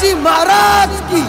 शिवाजी महाराज की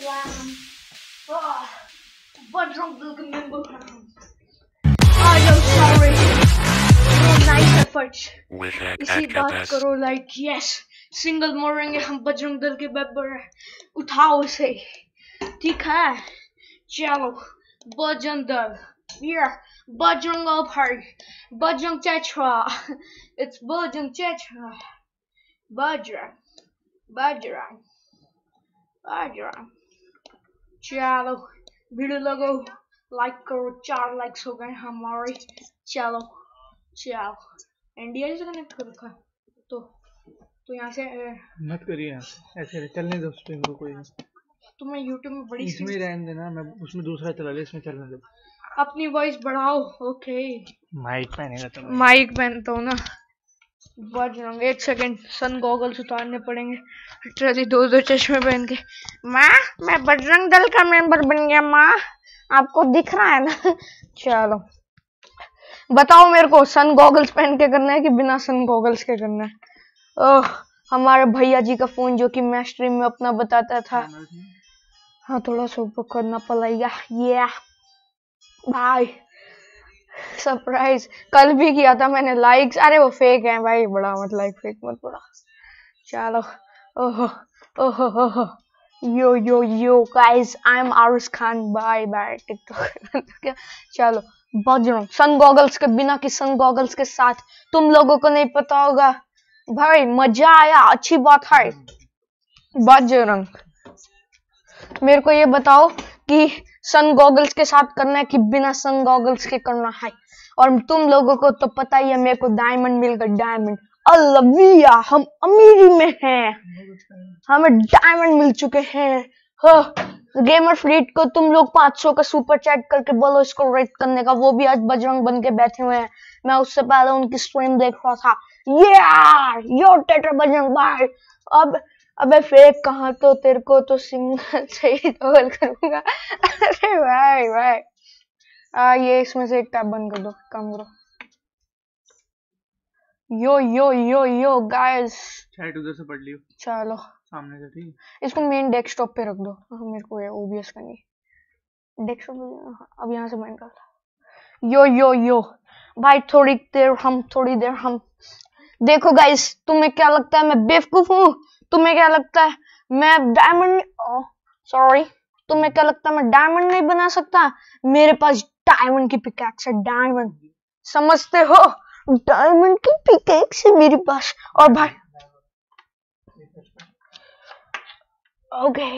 Islam. Oh, but drunk will remember I am sorry. No nice efforts. इसी बात करो लाइक यस सिंगल मोरेंगे हम बजरंग दल के बेबर उठाओ इसे ठीक है चलो बजरंग दल yeah बजरंग भाई बजरंग चेचरा it's बजरंग चेचरा बजरंग बजरंग बजरंग चलो वीडियो लगो लाइक करो चार लाइक्स हो गए हमारे चलो चलो एनडीआई से कनेक्ट कर रखा तो तो यहाँ से मत करिए ऐसे चलने दो स्ट्रीम को कोई तो मैं यूट्यूब में बड़ी इसमें रहने देना मैं उसमें दूसरा चला ले इसमें चलने दो अपनी वॉइस बढ़ाओ ओके माइक पहनेगा तो माइक पहनता हूँ ना बच जाऊंगे एक सेकेंड सन गॉगल्स उतारने पड़ेंगे ट्रेली दो दो चश्मे पहन के माँ मैं बजरंग दल का मेंबर बन गया माँ आपको दिख रहा है ना चलो बताओ मेरे को सन गॉगल्स पहन के करना है कि बिना सन गॉगल्स के करना है ओह हमारे भैया जी का फोन जो कि मैं स्ट्रीम में अपना बताता था हाँ थोड़ा सा ऊपर करना पड़ेगा ये बाय सरप्राइज कल भी किया था मैंने लाइक्स अरे वो फेक है भाई बड़ा मतलब मत लाइक फेक मत बड़ा चलो ओहो ओहो yo yo yo guys I am Aarush Khan bye bye TikTok चलो बजरंग सन गॉगल्स के बिना कि सन गॉगल्स के साथ तुम लोगों को नहीं पता होगा भाई मजा आया अच्छी बात है बजरंग मेरे को ये बताओ कि सन गॉगल्स के साथ करना है कि बिना सन गॉगल्स के करना है और तुम लोगों को तो पता ही है मेरे को डायमंड मिल गया डायमंड अलविया हम अमीरी में हैं हमें डायमंड मिल चुके हैं गेमर हाँ, फ्लीट को तुम लोग 500 का सुपर चैट करके बोलो इसको रेट करने का वो भी आज बजरंग बन के बैठे हुए हैं मैं उससे पहले उनकी स्ट्रीम देख रहा था ये योर टेटर बजरंग भाई अब अबे फेक कहा तो तेरे को तो सिंगल सही ही डबल करूंगा अरे भाई भाई आ, ये इसमें से एक टैब बंद कर दो कम करो यो yo yo yo guys chat उधर से पढ़ लियो चलो सामने से ठीक इसको मेन डेस्कटॉप पे रख दो हाँ, मेरे को ये ओबीएस का नहीं डेस्कटॉप हाँ, अब यहाँ से मैं निकाल यो यो यो भाई थोड़ी देर हम थोड़ी देर हम देखो गाइस तुम्हें क्या लगता है मैं बेवकूफ हूँ तुम्हें क्या लगता है मैं डायमंड सॉरी oh, तुम्हें क्या लगता है मैं डायमंड नहीं बना सकता मेरे पास डायमंड की पिकैक्स है डायमंड समझते हो डायमंड की पिकैक्स है मेरे पास और भाई ओके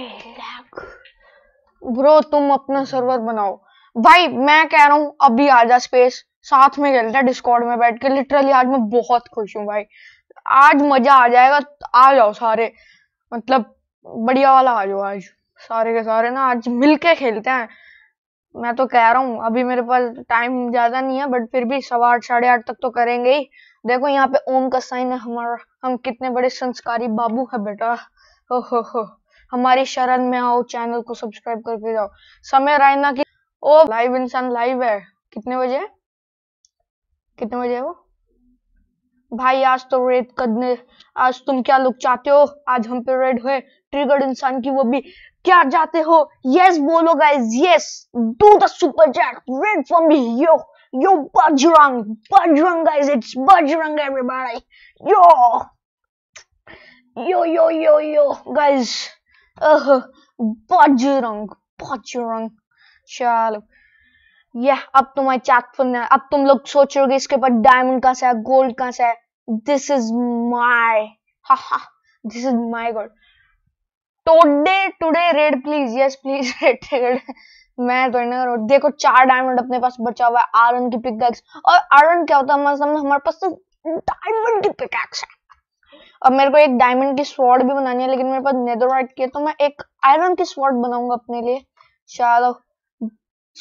ब्रो तुम अपना सर्वर बनाओ भाई मैं कह रहा हूं अभी आ जा स्पेस साथ में खेलते हैं डिस्कॉर्ड में बैठ के लिटरली आज मैं बहुत खुश हूं भाई आज मजा आ जाएगा आ जाओ सारे मतलब बढ़िया वाला आ जाओ आज सारे के सारे ना आज मिलके खेलते हैं मैं तो कह रहा हूँ अभी मेरे पास टाइम ज्यादा नहीं है बट फिर भी सवा आठ साढ़े आठ तक तो करेंगे ही देखो यहाँ पे ओम का साइन है हमारा हम कितने बड़े संस्कारी बाबू है बेटा हो हो हो हमारी शरण में आओ चैनल को सब्सक्राइब करके जाओ समय राय ना कि ओ लाइव इंसान लाइव है कितने बजे कितने बजे है वो भाई आज तो रेड करने आज तुम क्या लुक चाहते हो आज हम पे रेड हुए ट्रिगर्ड इंसान की वो भी क्या जाते हो यस बोलो guys yes do the super jack raid for me yo yo Bajrang Bajrang guys it's Bajrang everybody yo yo yo yo yo guys uh Bajrang Bajrang चलो यह अब तुम्हारे चैट सुनना अब तुम लोग सोच रहे हो इसके ऊपर डायमंड कहां से है गोल्ड कहां से है दिस इज माय हा this is my gold today today raid please yes please raid मैं तो ना करूँ देखो चार डायमंड अपने पास बचा हुआ है आयरन की पिकैक्स और आयरन क्या होता है मतलब हमारे पास तो डायमंड की पिकैक्स है अब मेरे को एक डायमंड की स्वॉर्ड भी बनानी है लेकिन मेरे पास नेदरवाइट की है तो मैं एक आयरन की स्वॉर्ड बनाऊंगा अपने लिए चलो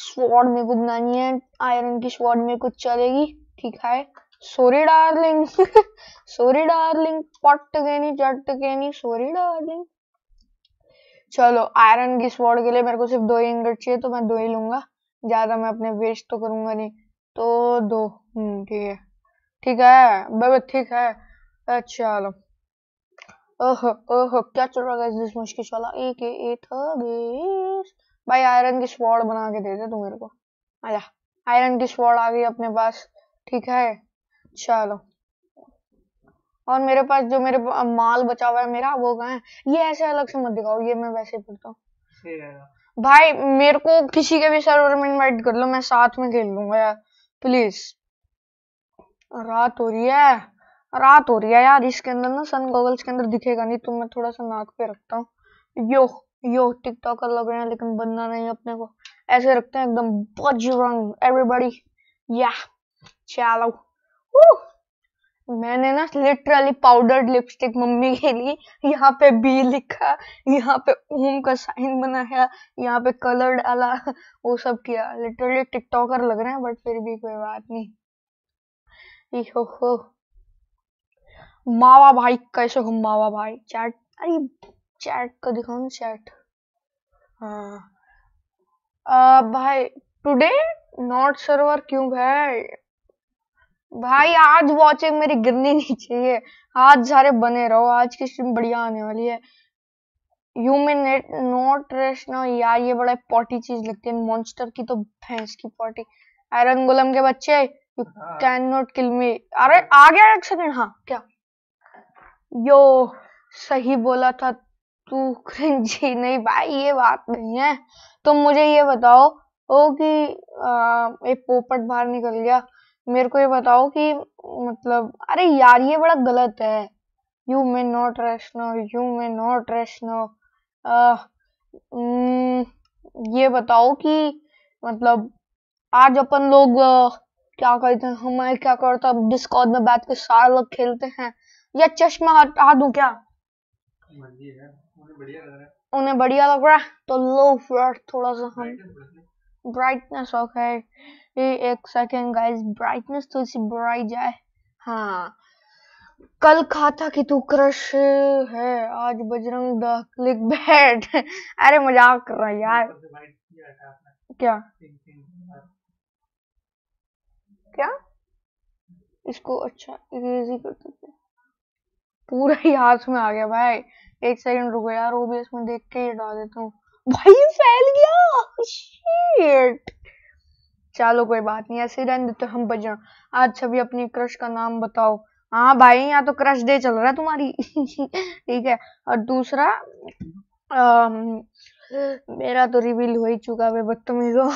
स्वॉर्ड में कुछ बनानी है आयरन की स्वॉर्ड में कुछ चलेगी ठीक है सॉरी डार्लिंग सॉरी डार्लिंग पट के नहीं चट के नहीं सॉरी डार्लिंग चलो आयरन की स्वॉर्ड के लिए मेरे को सिर्फ दो ही इंगट चाहिए तो मैं दो ही लूंगा ज्यादा मैं अपने वेस्ट तो करूंगा नहीं तो दो हम्म, ठीक है ठीक है बेबे ठीक है अच्छा चलो ओह ओह क्या चल रहा है इस मुश्किल चला एक एट बीस भाई आयरन की स्वॉर्ड बना के दे दे तू मेरे को आजा आयरन की स्वॉर्ड आ गई अपने पास ठीक है चलो और मेरे पास जो मेरे माल बचा हुआ है मेरा वो कहा है ये ऐसे अलग से मत दिखाओ ये मैं वैसे पढ़ता हूँ भाई मेरे को किसी के भी सर्वर में इनवाइट कर लो मैं साथ में खेल लूंगा यार प्लीज रात हो रही है रात हो रही है यार इसके अंदर ना सन गॉगल्स के अंदर दिखेगा नहीं तो मैं थोड़ा सा नाक पे रखता हूँ यो यो टिकटॉकर लग रहे हैं लेकिन बनना नहीं अपने को ऐसे रखते हैं एकदम बजरंग एवरीबॉडी या चलो मैंने ना लिटरली पाउडर्ड लिपस्टिक मम्मी के लिए यहाँ पे बी लिखा यहाँ पे ओम का साइन बनाया यहाँ पे कलर डाला वो सब किया लिटरली टिकटॉकर लग रहे हैं बट फिर भी कोई बात नहीं हो मावा भाई कैसे हो मावा भाई चैट अरे चैट को दिखाऊं चैट हाँ भाई टुडे नॉट सर्वर क्यों भाई भाई आज वॉचिंग मेरी गिरनी नहीं चाहिए आज सारे बने रहो आज की स्ट्रीम बढ़िया आने वाली है you may net not rest ना यार ये बड़ा पॉटी चीज लगती है मॉन्स्टर की तो भैंस की पॉटी आयरन गोलम के बच्चे you can not kill me अरे आ गया एक सेकंड हाँ क्या यो सही बोला था तू क्रिंजी नहीं भाई ये बात नहीं है तो मुझे ये बताओ ओ कि एक पोपट बाहर निकल गया मेरे को ये बताओ कि मतलब अरे यार ये बड़ा गलत है you may not rest you may not rest ये बताओ कि मतलब आज अपन लोग क्या करते हैं हमारे क्या करते हैं डिस्कॉर्ड में बैठ के सारे लोग खेलते हैं या चश्मा हटा दूं क्या हाँ तो उन्हें बढ़िया लग रहा है तो लो फ्लर थोड़ा सा हम ब्राइटनेस ओके ये एक सेकेंड गाइस ब्राइटनेस थोड़ी सी बढ़ाई जाए हाँ कल खाता कि तू क्रश है आज बजरंग द क्लिक बैट अरे मजाक कर रहा है यार क्या क्या इसको अच्छा इजी कर सकते हैं पूरा ही हाथ में आ गया भाई एक सेकंड रुको यार ओबीएस में देख के ही डाल देता हूँ भाई फैल गया शिट चलो कोई बात नहीं ऐसे रहने देते हम बच आज छवि अपनी क्रश का नाम बताओ हाँ भाई यहाँ तो क्रश डे चल रहा है तुम्हारी ठीक है और दूसरा आ, मेरा तो रिवील हो ही चुका है बदतमीजो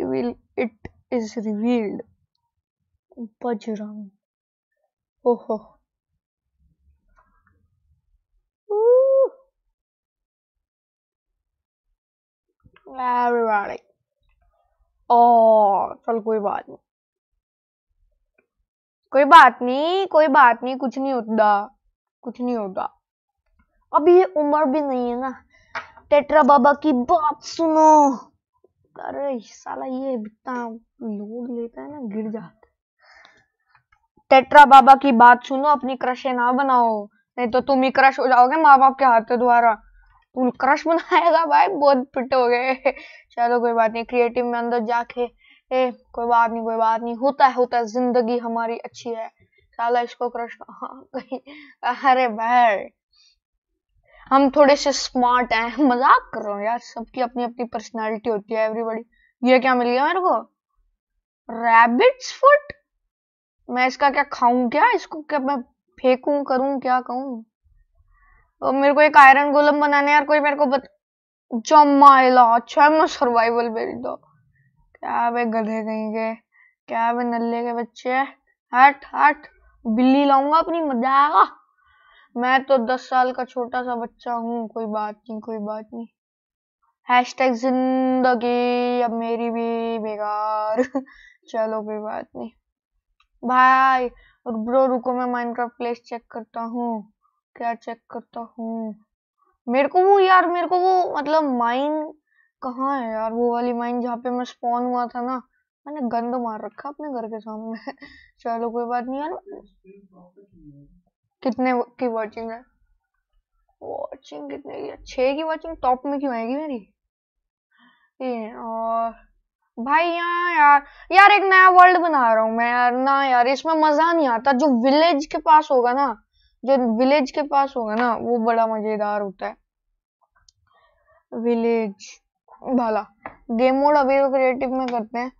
reveal it is revealed Bajrang ओहो चल कोई बात नहीं कोई बात नहीं कोई बात नहीं कुछ नहीं होता कुछ नहीं होता अब ये उम्र भी नहीं है ना टेट्रा बाबा की बात सुनो अरे साला ये इतना लोग लेता है ना गिर जाता टेट्रा बाबा की बात सुनो अपनी क्रशे ना बनाओ नहीं तो तुम ही क्रश हो जाओगे माँ बाप के हाथों द्वारा पूल क्रश बनाएगा भाई बहुत फिट हो गए चलो कोई बात नहीं क्रिएटिव में अंदर जाके ए कोई बात नहीं कोई बात नहीं होता है होता है जिंदगी हमारी अच्छी है साला इसको हाँ, क्रश अरे भाई हम थोड़े से स्मार्ट हैं मजाक कर रहा हूँ यार सबकी अपनी अपनी पर्सनालिटी होती है एवरीबडी ये क्या मिल गया मेरे को रैबिट्स फुट मैं इसका क्या खाऊं क्या इसको क्या मैं फेंकू करूं क्या कहूं तो मेरे को एक आयरन गोलम बनाने यार कोई मेरे को बत... अच्छा सर्वाइवल दो क्या वे गधे कहीं के क्या वे नल्ले के बच्चे हट हट बिल्ली लाऊंगा अपनी मजा आएगा मैं तो दस साल का छोटा सा बच्चा हूँ कोई बात नहीं कोई बात नहीं हैश जिंदगी अब मेरी भी बेकार चलो कोई बात नहीं भाई और ब्रो रुको मैं माइनक्राफ्ट प्लेस चेक करता हूँ क्या चेक करता हूँ मेरे को वो यार मेरे को वो मतलब माइन कहा है यार वो वाली माइन जहाँ पे मैं स्पॉन हुआ था ना मैंने गंद मार रखा अपने घर के सामने चलो कोई बात नहीं यार कितने की वॉचिंग है वॉचिंग कितने की छह की वॉचिंग टॉप में क्यों आएगी मेरी ये और भाई यहाँ यार यार एक नया वर्ल्ड बना रहा हूँ मैं यार ना यार इसमें मजा नहीं आता जो विलेज के पास होगा ना जो विलेज के पास होगा ना वो बड़ा मजेदार होता है विलेज भाला गेम मोड अभी तो क्रिएटिव में करते हैं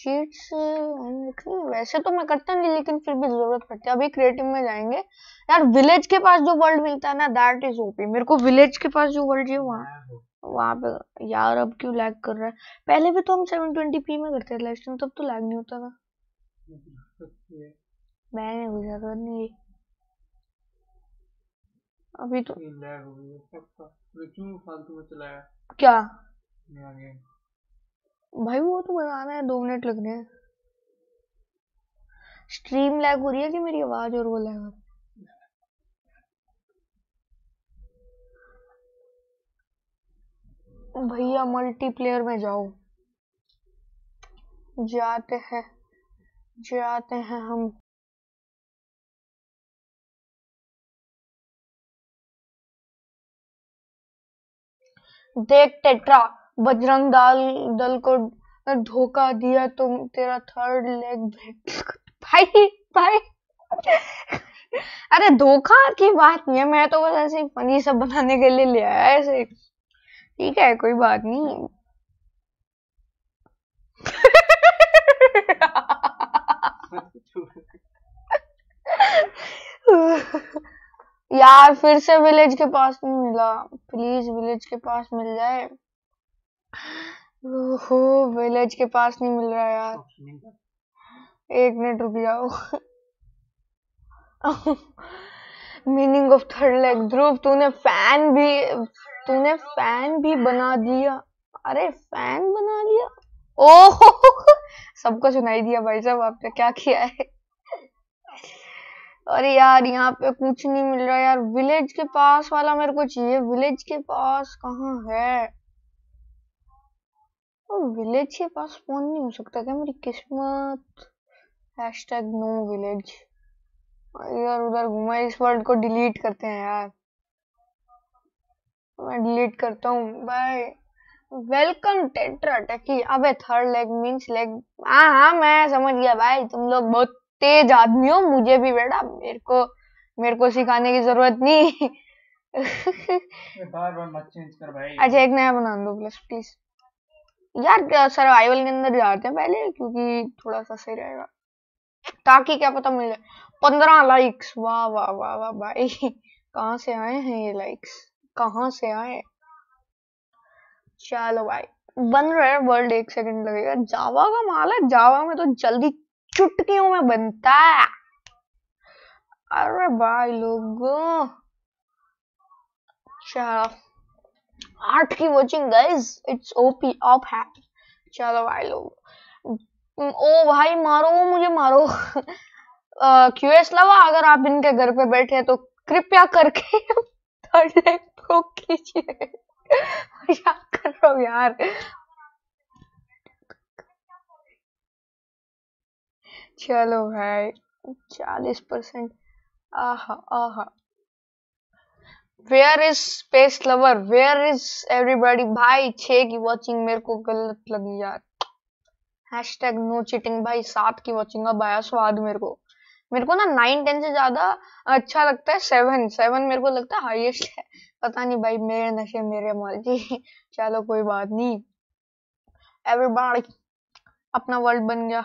चीट्स मतलब वैसे तो मैं करता नहीं लेकिन फिर भी जरूरत पड़ती है अभी क्रिएटिव में जाएंगे यार विलेज के पास जो वर्ल्ड मिलता है ना दैट इज ओपी मेरे को विलेज के पास जो वर्ल्ड है वहाँ वहाँ पे यार अब क्यों लैग कर रहा है पहले भी तो हम सेवन ट्वेंटी पी में करते थे लास्ट टाइम तब तो लैग नहीं होता था मैंने गुजरा नहीं अभी तो लैग हो गई सबका क्यों फालतू में चलाया क्या नया गेम भाई वो तो बनाना है दो मिनट लगने हैं स्ट्रीम लैग हो रही है कि मेरी आवाज और वो लैग है भैया मल्टीप्लेयर में जाओ जाते हैं जाते हैं हम देख टेट्रा बजरंग दाल दल को धोखा दिया तुम तो तेरा थर्ड लेग भाई भाई अरे धोखा की बात नहीं है मैं तो बस ऐसे फनी सब बनाने के लिए ले आया ऐसे ठीक है कोई बात नहीं यार फिर से विलेज के पास नहीं मिला प्लीज विलेज के पास मिल जाए ओहो विलेज के पास नहीं मिल रहा यार एक मिनट रुक जाओ meaning of third leg Dhruv तूने फैन भी तूने फैन भी बना दिया अरे फैन बना लिया ओह सबको सुनाई दिया भाई साहब आपने क्या किया है अरे यार यहाँ पे कुछ नहीं मिल रहा यार विलेज के पास वाला मेरे को चाहिए विलेज के पास कहाँ है तो विलेज के पास फोन नहीं हो सकता क्या मेरी किस्मत हैशटैग नो विलेज इधर उधर घूमा इस वर्ड को डिलीट करते हैं यार मैं डिलीट करता हूँ बाय वेलकम टेट्रा टेकी अबे थर्ड लेग मींस लेग हाँ हाँ मैं समझ गया भाई तुम लोग बहुत तेज आदमी हो मुझे भी बेटा मेरे को मेरे को सिखाने की जरूरत नहीं बार बार मत चेंज कर भाई अच्छा एक नया बना दो प्लस प्लीज यार सर्वाइवल के अंदर जाते हैं पहले क्योंकि थोड़ा सा सही रहेगा ताकि क्या पता मिल जाए पंद्रह लाइक्स वाह वाह वाह वाह भाई कहाँ से आए हैं ये लाइक्स कहाँ से आए चलो भाई बन रहा है वर्ल्ड एक सेकंड लगेगा जावा का माल है जावा में तो जल्दी चुटकियों में बनता है अरे भाई लोगों चलो आठ की watching guys it's OP off है चलो भाई लोग ओ भाई मारो मुझे मारो क्यूएस लवा अगर आप इनके घर पे बैठे हैं तो कृपया करके थर्ड लेग प्रो कीजिए क्या कर रहा हूँ यार चलो भाई चालीस percent ah aha where is space lover where is everybody भाई छे की वॉचिंग मेरे को गलत लगी यार हैश टैग नो चिटिंग भाई सात की वॉचिंग अब आया स्वाद मेरे को मेरे को ना नाइन टेन से ज्यादा अच्छा लगता है सेवन सेवन मेरे को लगता है हाईएस्ट है पता नहीं भाई मेरे नशे मेरे मर्जी चलो कोई बात नहीं एवरीबॉडी अपना वर्ल्ड बन गया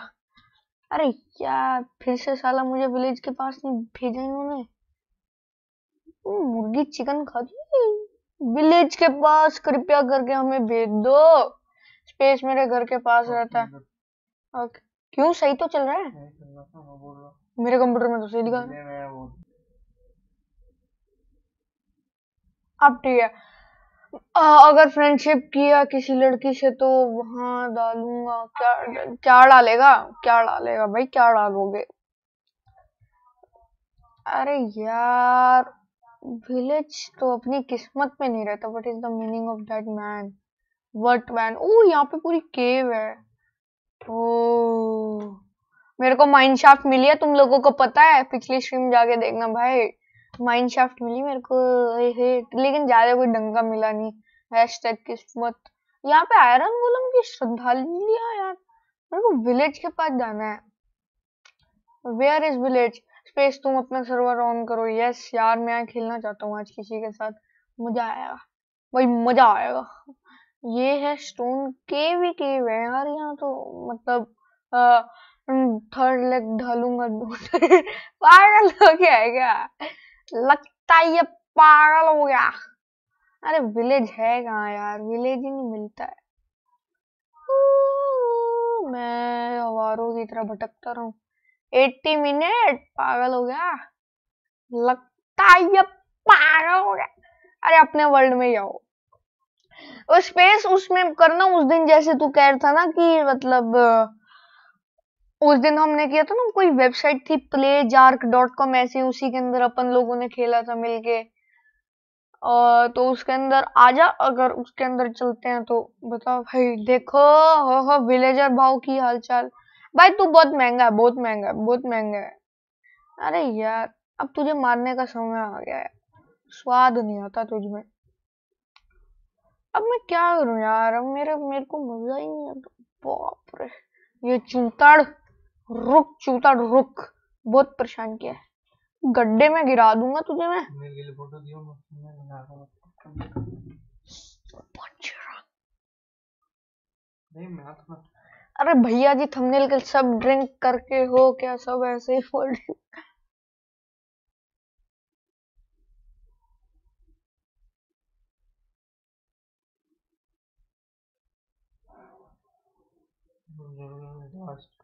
अरे क्या फिर से साला मुझे विलेज के पास नहीं भेजा इन्होंने मुर्गी चिकन खाती विलेज के पास कृपया करके हमें भेज दो स्पेस मेरे घर के पास रहता है ओके क्यों सही तो चल रहा है मेरे कंप्यूटर में तो सही दिखा अब ठीक है अगर फ्रेंडशिप किया किसी लड़की से तो वहां डालूंगा क्या क्या डालेगा क्या डालेगा भाई क्या डालोगे अरे यार विलेज तो अपनी किस्मत में नहीं रहता what is the meaning of that man what man oh यहाँ पे पूरी केव है ओ तो, मेरे को माइंड शाफ्ट मिली है तुम लोगों को पता है पिछली स्ट्रीम जाके देखना भाई माइंड शाफ्ट मिली मेरे को लेकिन ज्यादा कोई डंका मिला नहीं हैश टैग किस्मत यहाँ पे आयरन गोलम की श्रद्धांजलियाँ यार मेरे को विलेज के पास जाना है वेयर इज विलेज स्पेस तुम अपना सर्वर ऑन करो यस यार मैं खेलना चाहता हूँ आज किसी के साथ मजा आएगा भाई मजा आएगा ये है स्टोन केव ही केव है यार यहाँ तो मतलब थर्ड लेग ढालूंगा पागल हो गया है क्या लगता है ये पागल हो गया अरे विलेज है कहाँ यार विलेज ही नहीं मिलता है हम्म, मैं आवारों की तरह भटकता रहूं एट्टी मिनट पागल हो गया लगता है ये पागल हो गया अरे अपने वर्ल्ड में जाओ स्पेस उसमें करना उस दिन जैसे तू कह रहा था ना कि मतलब उस दिन तो हमने किया था ना कोई वेबसाइट थी प्ले जार्क डॉट कॉम ऐसे उसी के अंदर अपन लोगों ने खेला था मिलके और तो उसके अंदर आजा अगर उसके अंदर चलते हैं तो बताओ भाई देखो हो हो विलेजर भाव की हालचाल भाई तू बहुत महंगा है बहुत महंगा है बहुत महंगा है अरे यार अब तुझे मारने का समय आ गया है स्वाद नहीं आता तुझ में अब मैं क्या करूं यार अब मेरे मेरे को मजा ही नहीं आता बाप रे ये चिंताड़ रुक चूता रुक बहुत परेशान किया है गड्ढे में गिरा दूंगा तुझे मैं अरे भैया जी थंबनेल के सब ड्रिंक करके हो क्या सब ऐसे ही बोल Last.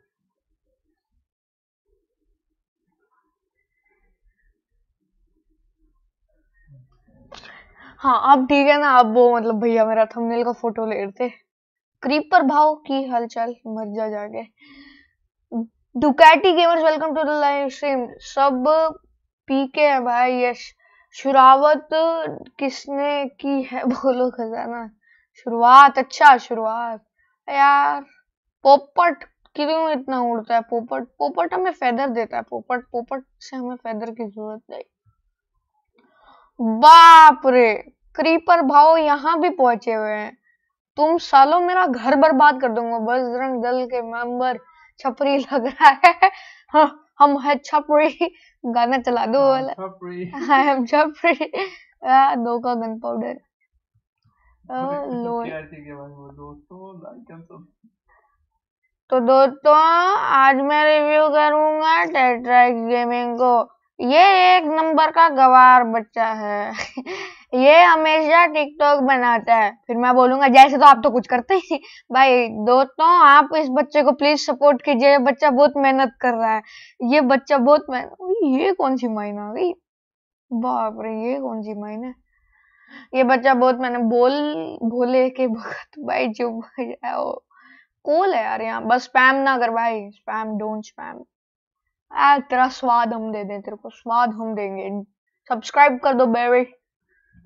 हाँ अब ठीक है ना अब वो मतलब भैया मेरा थंबनेल का फोटो ले रहे थे क्रीप पर भाव की हलचल मर जा जाके Ducati gamers welcome to the live stream सब पी के है भाई यश शुरुआत किसने की है बोलो खजाना शुरुआत अच्छा शुरुआत यार पोपट क्यों इतना उड़ता है पोपट पोपट हमें फेदर देता है पोपट पोपट से हमें फेदर की जरूरत नहीं बाप रे क्रीपर भाव यहाँ भी पहुंचे हुए हैं तुम सालों मेरा घर बर्बाद कर दूंगा बजरंग दल के मेंबर छपरी लग रहा है हाँ, हम है छपरी गाना चला दो हाँ, वाला आई एम छपरी हाँ, दो का गन पाउडर तो दोस्तों आज मैं रिव्यू करूंगा टेट्राइक गेमिंग को ये एक नंबर का गवार बच्चा है ये हमेशा टिकटॉक बनाता है फिर मैं बोलूंगा जैसे तो आप तो कुछ करते ही भाई दोस्तों आप इस बच्चे को प्लीज सपोर्ट कीजिए ये बच्चा बहुत मेहनत कर रहा है ये बच्चा बहुत मेहनत ये कौन सी माइन आ गई बाप रे ये कौन सी माइन है ये बच्चा बहुत मैंने बोल भोले के भगत भाई जो भाई कोल है यार यहाँ बस स्पैम ना कर भाई स्पैम डोंट स्पैम आ, तेरा स्वाद हम दे दें तेरे को स्वाद हम देंगे सब्सक्राइब कर दो बेबी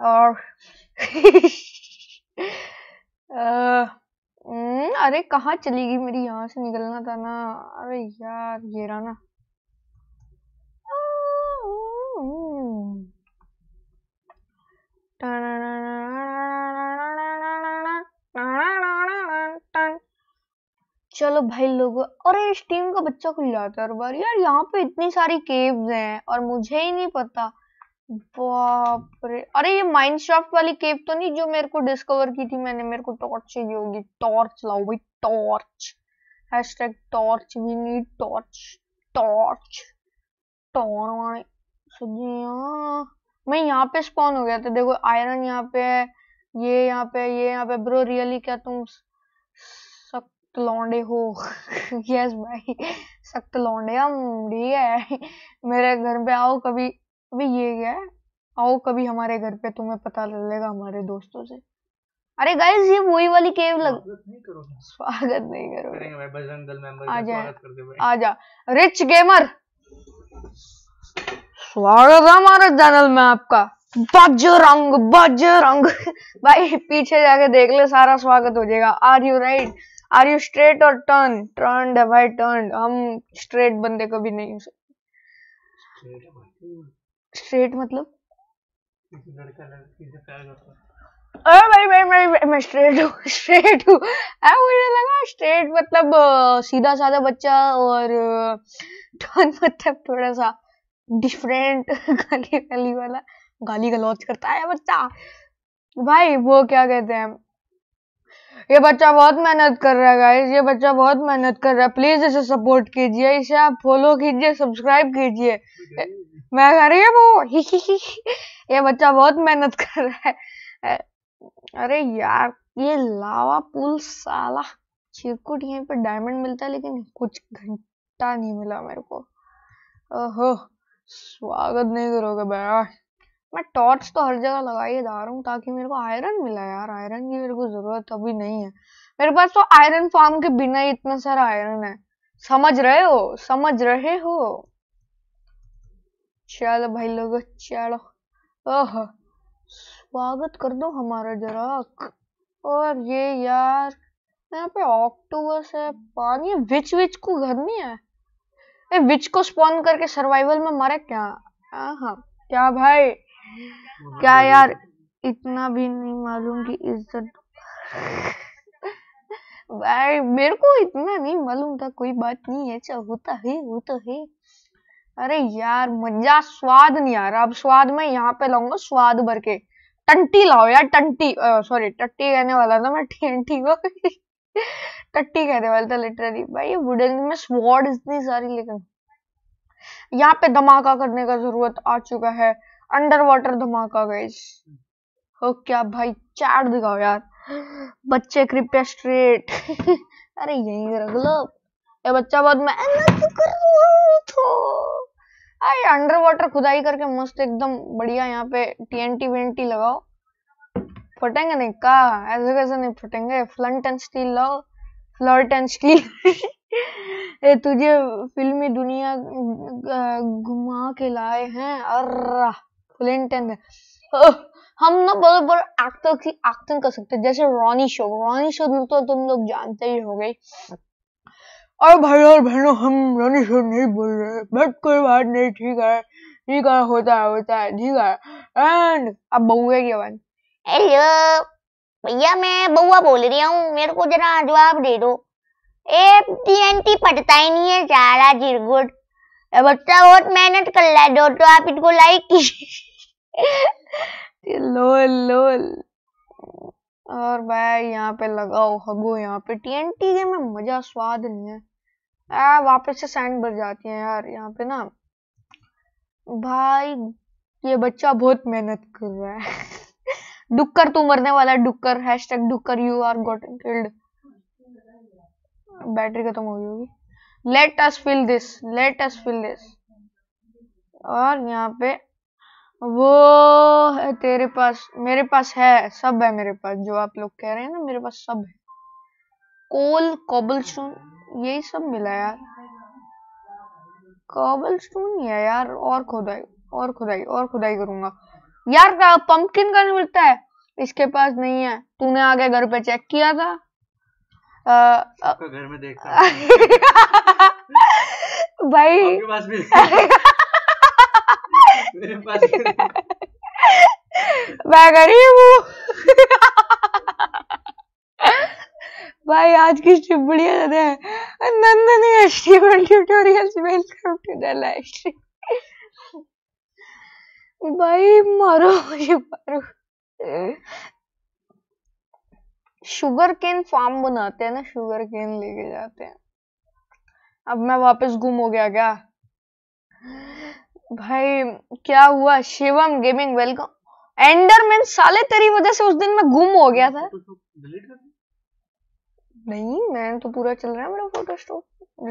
और आ, हम्म, अरे कहाँ चली गई मेरी यहाँ से निकलना था ना अरे यार ये रहा ना Ta-da-da-da-da-da-da. चलो भाई लोगों अरे इस टीम का बच्चा खुल जाता है बार यार यहाँ पे इतनी सारी केव्स हैं और मुझे ही नहीं पता बाप रे अरे ये माइनक्राफ्ट वाली केव तो नहीं जो मेरे को डिस्कवर की थी मैंने मेरे को टॉर्च चाहिए होगी टॉर्च लाओ भाई torch hashtag torch we need torch torch torch मैं यहाँ पे स्पॉन हो गया था देखो आयरन यहाँ पे है ये यहाँ पे ये यहाँ पे ब्रो रियली क्या तुम सख्त लौंडे हो यस भाई सख्त लौंडे हम ठीक है मेरे घर पे आओ कभी अभी ये क्या है आओ कभी हमारे घर पे तुम्हें पता चलेगा हमारे दोस्तों से अरे गाइस ये वही वाली केव लग स्वागत नहीं करो स्वागत नहीं करो आ जा आ जा रिच गेमर स्वागत है हमारे चैनल में आपका बजरंग बजरंग भाई पीछे जाके देख ले सारा स्वागत हो जाएगा are you right are you straight और टर्न टर्न भाई टर्न हम स्ट्रेट बंदे कभी नहीं हो सकते स्ट्रेट मतलब अरे भाई मैं स्ट्रेट हूँ स्ट्रेट हूँ मुझे लगा स्ट्रेट मतलब सीधा साधा बच्चा और टर्न मतलब थोड़ा सा डिफरेंट गाली गाली वाला गाली गलौज करता है बच्चा भाई वो क्या कहते हैं ये बच्चा बहुत मेहनत कर रहा है गाइज ये बच्चा बहुत मेहनत कर रहा है प्लीज इसे सपोर्ट कीजिए इसे आप फॉलो कीजिए सब्सक्राइब कीजिए मैं कह अरे वो ये बच्चा बहुत मेहनत कर रहा है अरे यार ये लावा पुल साला चिरकुट यहीं पे डायमंड मिलता है लेकिन कुछ घंटा नहीं मिला मेरे को ओहो स्वागत नहीं करोगे बयार मैं टॉर्च तो हर जगह ही जा रहा हूँ ताकि मेरे को आयरन मिला यार आयरन की मेरे को जरूरत अभी नहीं है मेरे पास तो आयरन फार्म के बिना ही इतना सारा आयरन है समझ रहे हो समझ रहे हो चलो भाई लोग चलो ओह स्वागत कर दो हमारा जरा और ये यार यहाँ पे ऑक्टोबस है पानी विच विच को घर नहीं है ए, विच को स्पॉन करके सर्वाइवल में मारे क्या हाँ, हाँ क्या भाई हाँ, क्या यार तो। इतना भी नहीं मालूम कि इज्जत भाई मेरे को इतना नहीं मालूम था कोई बात नहीं है चल अच्छा होता है वो तो है अरे यार मजा स्वाद नहीं आ रहा अब स्वाद मैं यहाँ पे लाऊंगा स्वाद भर के टंटी लाओ यार टंटी सॉरी टट्टी कहने वाला था मैं टंटी को टट्टी कहने वाला था लिटरली भाई ये वुडन में स्वॉर्ड इतनी सारी लेकिन यहाँ पे धमाका करने का जरूरत आ चुका है अंडर वाटर धमाका गए हो क्या भाई चैट दिखाओ यार बच्चे कृपया स्ट्रेट अरे यही रख लो ये बच्चा बहुत मेहनत तो कर रहा तो। अंडर वाटर खुदाई करके मस्त एकदम बढ़िया यहाँ पे टीएनटी वीएनटी लगाओ फटेंगे नहीं का ऐसे कैसे नहीं फटेंगे फ्लंट एंड स्टील लाओ फ्लर्ट एंड स्टील ए तुझे फिल्मी दुनिया घुमा के लाए हैं अर्रा क्लिंटन हम ना बड़े बड़े एक्टर की एक्टिंग कर सकते जैसे रॉनी शो रॉनी शो तो तुम लोग जानते ही हो गए और भाई और बहनों हम रॉनी शो नहीं बोल रहे बट कोई बात नहीं ठीक है ठीक है होता है होता है ठीक है एंड अब बहुए की आवाज हेलो भैया मैं बउआ बोल रही हूँ मेरे को जरा जवाब दे दो ए टीएनटी पटता ही नहीं है सारा जिरगुट बच्चा बहुत मेहनत कर रहा है दोस्तों आप इनको लाइक कीजिए लोल लोल और भाई यहाँ पे लगाओ हगो यहाँ पे टीएनटी के में मजा स्वाद नहीं है आ, वापस से सैंड भर जाती है यार यहाँ पे ना भाई ये बच्चा बहुत मेहनत कर रहा है डुक्कर तू मरने वाला डुक्कर हैश टैग डुक्कर you are gotten killed battery खत्म हो गई होगी let us fill this let us fill this और यहाँ पे वो है तेरे पास मेरे पास है सब है मेरे पास जो आप लोग कह रहे हैं ना मेरे पास सब है कोल कोबल स्टोन यही सब मिला यार कोबल स्टोन है यार और खुदाई और खुदाई और खुदाई करूंगा यार पंपकिन का नहीं मिलता है इसके पास नहीं है तूने आगे घर पे चेक किया था घर में देखता भाई मेरे पास मैं गरीब हूँ भाई आज की चिपड़िया ज्यादा है Nandini HTML tutorials welcome to the live stream भाई मारो मुझे मारो शुगर केन फार्म बनाते हैं ना शुगर केन लेके जाते हैं अब मैं वापस गुम हो गया क्या भाई क्या हुआ शिवम गेमिंग वेलकम एंडरमैन साले तेरी वजह से उस दिन मैं गुम हो गया था तो नहीं मैं तो पूरा चल रहा है मेरा फोटोस्टॉप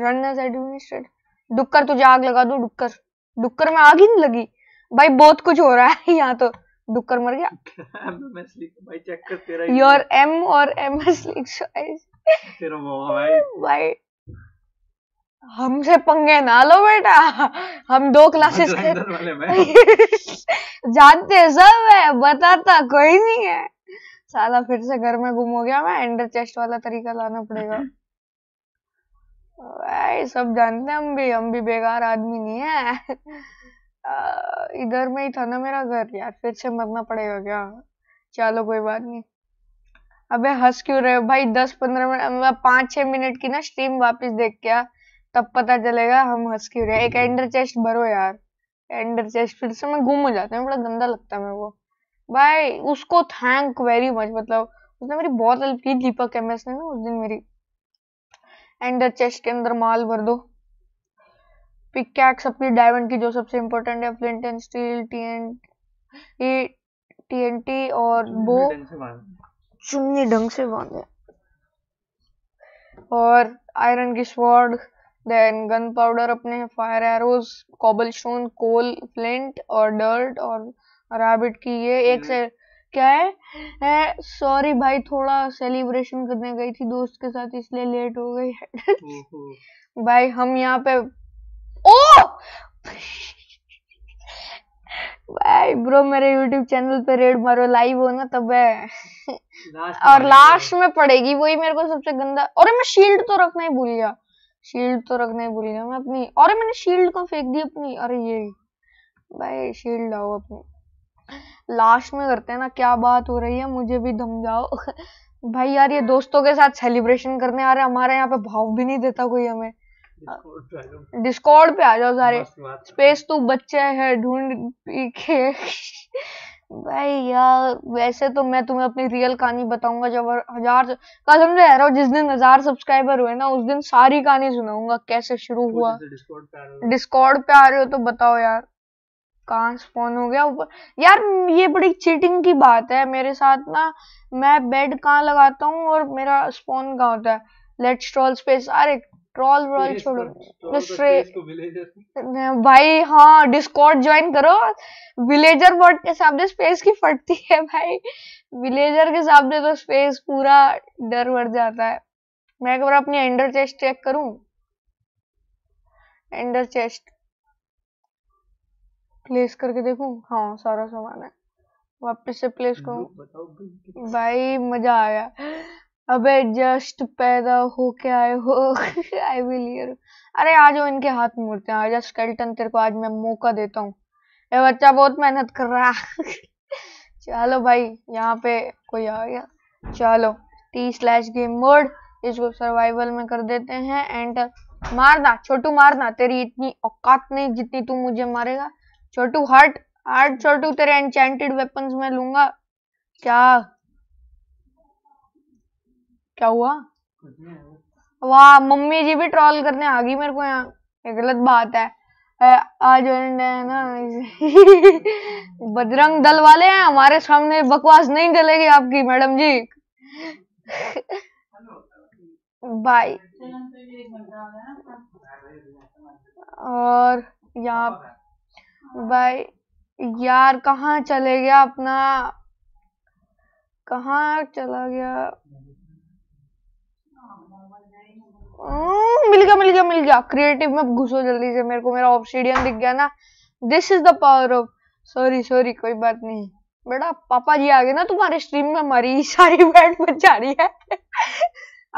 रन एज एडमिनिस्ट्रेटर डुक्कर तुझे आग लगा दो डुक्कर डुक्कर में आग ही नहीं लगी भाई बहुत कुछ हो रहा है यहाँ तो डुक्कर मर गया भाई चेक कर तेरा योर एम और एम एस लिख तेरा भाई हमसे पंगे ना लो बेटा हम दो क्लासेस के जानते सब है बताता कोई नहीं है साला फिर से घर में गुम हो गया मैं एंडर चेस्ट वाला तरीका लाना पड़ेगा भाई सब जानते हम भी हम भी बेकार आदमी नहीं है इधर में ही था ना मेरा घर यार फिर से मरना पड़ेगा क्या चलो कोई बात नहीं अबे हंस क्यों रहे हो भाई दस पंद्रह मिनट पांच छह मिनट की ना स्ट्रीम वापस देख क्या तब पता चलेगा हम हंस क्यों रहे एक हम्म। एंडर चेस्ट भरो यार एंडर चेस्ट फिर से मैं गुम हो जाता हूँ बड़ा गंदा लगता है मेरे को भाई उसको थैंक वेरी मच मतलब उसने मेरी बहुत हेल्प की दीपक एम एस ने ना उस दिन मेरी एंडर चेस्ट के अंदर माल भर दो पिकैक्स अपनी डायमंड की जो सबसे इम्पोर्टेंट है flint and steel T N T और वो चुन्नी ढंग से बांधे और आयरन की स्वॉर्ड देन गन पाउडर अपने fire arrows cobblestone coal flint और डर्ट और रैबिट की ये एक हम्म। से क्या है सॉरी भाई थोड़ा सेलिब्रेशन करने गई थी दोस्त के साथ इसलिए लेट हो गई भाई हम यहाँ पे ओ भाई ब्रो मेरे YouTube चैनल पे रेड मारो लाइव हो ना तब है और लास्ट में पड़ेगी वही मेरे को सबसे गंदा और मैं शील्ड तो रखना ही भूल गया शील्ड तो रखना ही भूल गया मैं अपनी और मैंने शील्ड को फेंक दी अपनी अरे ये भाई शील्ड लाओ अपनी लास्ट में करते हैं ना क्या बात हो रही है मुझे भी धम जाओ भाई यार ये दोस्तों के साथ सेलिब्रेशन करने आ रहे हमारे यहाँ पे भाव भी नहीं देता कोई हमें डिस्कॉर्ड पे आ जाओ सारे स्पेस तो बच्चे है ढूंढ के भाई यार वैसे तो मैं तुम्हें अपनी रियल कहानी बताऊंगा जब हजार कल से रहा हूँ जिस दिन हजार सब्सक्राइबर हुए ना उस दिन सारी कहानी सुनाऊंगा कैसे शुरू हुआ डिस्कॉर्ड पे आ रहे हो तो बताओ यार कहाँ स्पॉन हो गया ऊपर यार ये बड़ी चीटिंग की बात है मेरे साथ ना मैं बेड कहाँ लगाता हूँ और मेरा स्पॉन कहाँ होता है लेट स्टॉल स्पेस अरे ट्रॉल व्रॉल छोड़ो तो, मतलब तो भाई हाँ डिस्कॉर्ड ज्वाइन करो विलेजर वर्ड के सामने स्पेस की फटती है भाई विलेजर के सामने तो स्पेस पूरा डर भर जाता है मैं एक बार अपनी एंडर चेस्ट चेक करूं एंडर चेस्ट प्लेस करके देखूं हाँ सारा सामान है वापस से प्लेस करूं भाई मजा आया अबे जस्ट पैदा हो के आए हो आई विल हियर अरे आ जाओ इनके हाथ में मुड़ते हैं आ जा स्केल्टन तेरे को आज मैं मौका देता हूँ ये बच्चा बहुत मेहनत कर रहा है चलो भाई यहाँ पे कोई आ गया चलो टी स्लैश गेम मोड इसको सर्वाइवल में कर देते हैं एंड मारना छोटू मारना तेरी इतनी औकात नहीं जितनी तू मुझे मारेगा छोटू हार्ट हार्ट छोटू तेरे एंचेंटेड वेपन्स में लूंगा क्या क्या हुआ वाह मम्मी जी भी ट्रॉल करने आ गई मेरे को यहाँ ये गलत बात है आज ना बजरंग दल वाले हैं हमारे सामने बकवास नहीं चलेगी आपकी मैडम जी बाय और यहाँ बाय यार कहाँ चले गया अपना कहाँ चला गया मिल गया मिल गया मिल गया क्रिएटिव में घुसो जल्दी से मेरे को मेरा ऑप्शीडियन दिख गया ना this is the power of sorry sorry कोई बात नहीं बेटा पापा जी आ गए ना तुम्हारे स्ट्रीम में मरी सारी बच जा रही है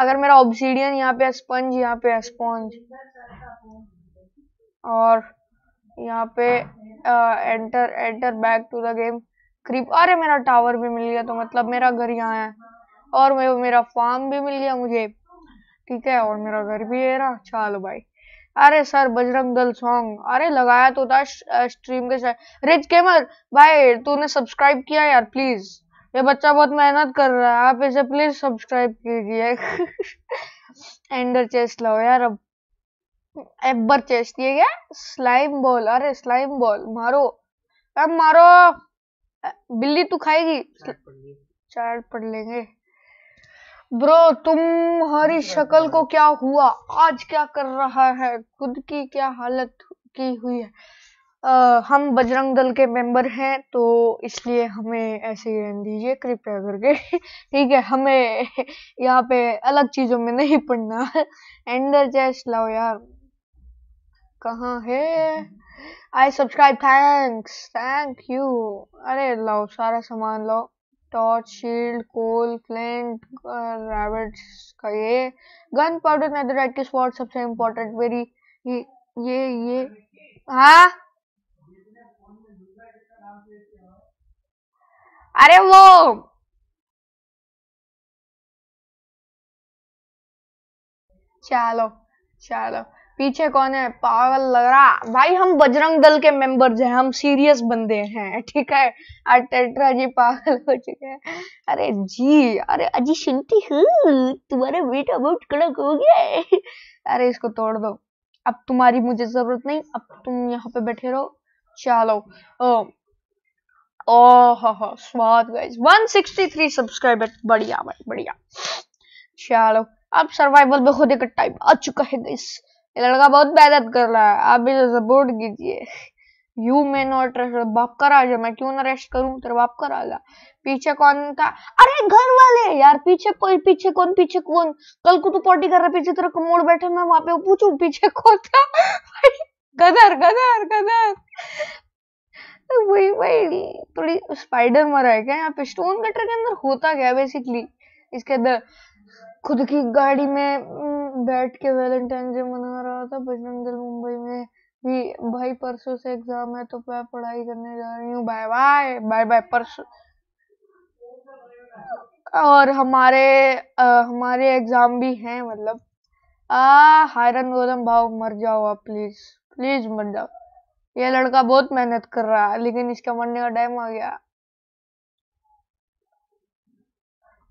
अगर मेरा ऑब्सीडियन यहाँ पे स्पंज यहाँ पे स्पंज और यहाँ पे आ, enter enter back to the game creep अरे मेरा टावर भी मिल गया तो मतलब मेरा घर यहाँ है और मेरा फार्म भी मिल गया मुझे ठीक है और मेरा घर भी है रहा चलो भाई अरे सर बजरंग दल सॉन्ग अरे लगाया तो था स्ट्रीम के साथ रिच केमर भाई तूने सब्सक्राइब किया यार प्लीज ये बच्चा बहुत मेहनत कर रहा है आप इसे प्लीज सब्सक्राइब कीजिए एंडर चेस्ट लाओ यार अब एबर चेस्ट ये क्या स्लाइम बॉल अरे स्लाइम बॉल मारो अब मारो बिल्ली तू खाएगी चार पढ़ लेंगे ब्रो तुम्हारी शक्ल को क्या हुआ आज क्या कर रहा है खुद की क्या हालत की हुई है आ, हम बजरंग दल के मेंबर हैं तो इसलिए हमें ऐसे ही रहने दीजिए कृपया करके ठीक है हमें यहाँ पे अलग चीजों में नहीं पढ़ना एंडर जैस लाओ यार कहाँ है I subscribe thanks thank you अरे लाओ सारा सामान लाओ torch shield coal flint rabbits का ये गन पाउडर नेदरराइट के स्वॉर्ड सबसे इम्पोर्टेंट वेरी ये ये हाँ अरे वो चलो चलो पीछे कौन है पागल लग रहा भाई हम बजरंग दल के मेंबर्स हैं हम सीरियस बंदे हैं ठीक है अटेट्रा जी पागल हो चुके हैं अरे जी अरे अजी सुनती हूँ हम्म, तुम्हारा वेट अबाउट कड़क हो गया है अरे इसको तोड़ दो अब तुम्हारी मुझे जरूरत नहीं अब तुम यहाँ पे बैठे रहो चलो ओ ओ हो स्वाद गाइस 163 सब्सक्राइबर बढ़िया भाई बढ़िया चलो अब सर्वाइवल में खुद एक टाइम आ चुका है गाइस ये लड़का बहुत मेहनत कर रहा है आप इसे सपोर्ट कीजिए यू मे नॉट रेस्ट बाप का राजा मैं क्यों ना रेस्ट करूं तेरे बाप का राजा पीछे कौन था अरे घर वाले यार पीछे कोई पीछे कौन पीछे कौन कल को तू तो पॉटी कर रहा पीछे तेरा कमोड़ बैठे मैं वहां पे पूछू पीछे कौन था गदर गदर गदर वही वही थोड़ी स्पाइडर मरा है क्या यहाँ पे स्टोन कटर के अंदर होता क्या बेसिकली इसके अंदर खुद की गाड़ी में बैठ के वैलेंटाइन डे मना रहा था बजरंग दल मुंबई में भी भाई परसों से एग्जाम है तो मैं पढ़ाई करने जा रही हूँ बाय बाय बाय बाय परसों और हमारे आ, हमारे एग्जाम भी हैं मतलब हायरन गोदम भाव मर जाओ आप प्लीज प्लीज मर जाओ ये लड़का बहुत मेहनत कर रहा है लेकिन इसका मरने का टाइम आ गया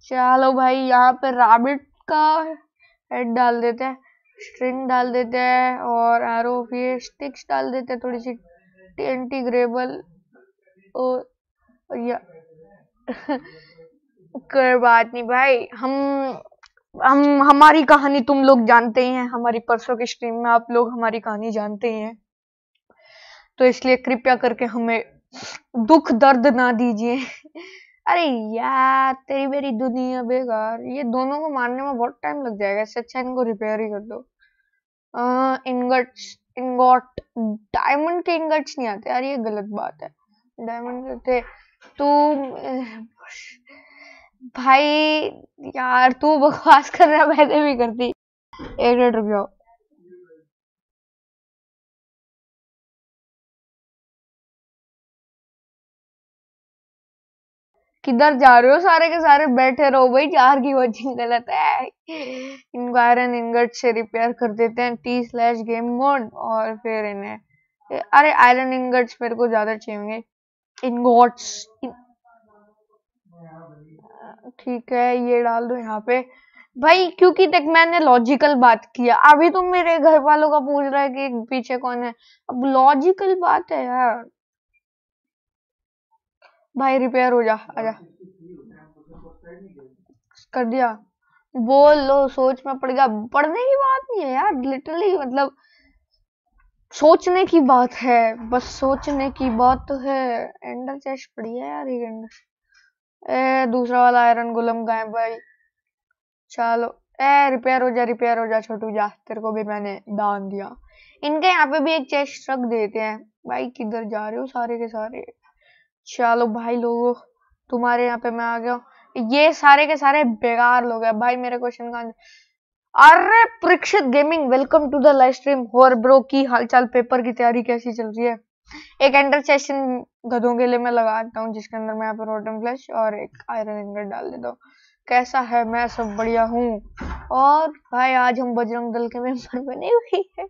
चलो भाई यहाँ पे राबिट का हेड डाल देते हैं स्ट्रिंग डाल देते हैं और आर ये स्टिक्स डाल देते हैं थोड़ी सी टी ग्रेबल और या कर बात नहीं भाई हम हम हमारी कहानी तुम लोग जानते ही हैं हमारी परसों की स्ट्रीम में आप लोग हमारी कहानी जानते ही हैं तो इसलिए कृपया करके हमें दुख दर्द ना दीजिए अरे यार तेरी मेरी दुनिया बेकार ये दोनों को मारने में बहुत टाइम लग जाएगा इससे अच्छा इनको रिपेयर ही कर दो इनगट्स इंगॉट डायमंड के इंगट्स नहीं आते यार ये गलत बात है डायमंड थे तू भाई यार तू बकवास कर रहा मैंने भी करती एक मिनट रुक जाओ किधर जा रहे हो सारे के सारे बैठे रहो भाई चार की वॉचिंग गलत है इनको आयरन इंगट से रिपेयर कर देते हैं टी स्लैश गेम मोड और फिर इन्हें अरे आयरन इंगट्स मेरे को ज्यादा चाहिए इनगोट्स ठीक है ये डाल दो यहाँ पे भाई क्योंकि देख मैंने लॉजिकल बात किया अभी तुम तो मेरे घर वालों का पूछ रहा है कि पीछे कौन है अब लॉजिकल बात है यार भाई रिपेयर हो जा जा कर दिया बोल लो सोच में पड़ गया पढ़ने की बात नहीं है यार लिटरली मतलब सोचने की बात है बस सोचने की बात तो है एंडर चेस्ट पड़ी है यार ये एंडर ए दूसरा वाला आयरन गुलम गाय भाई चलो ए रिपेयर हो जा रिपेयर हो जा छोटू जा तेरे को भी मैंने दान दिया इनके यहाँ पे भी एक चेस्ट रख देते हैं भाई किधर जा रहे हो सारे के सारे चलो भाई लोगो तुम्हारे यहाँ पे मैं आ गया ये सारे के सारे बेकार लोग हैं भाई मेरे क्वेश्चन का अरे Parikshit gaming welcome to the live stream और ब्रो की हालचाल पेपर की तैयारी कैसी चल रही है एक एंडर सेशन गधों के लिए मैं लगा देता हूँ जिसके अंदर मैं यहाँ पर रोटन फ्लैश और एक आयरन इंगर डाल देता हूँ कैसा है मैं सब बढ़िया हूँ और भाई आज हम बजरंग दल के मेम्बर बने हुए हैं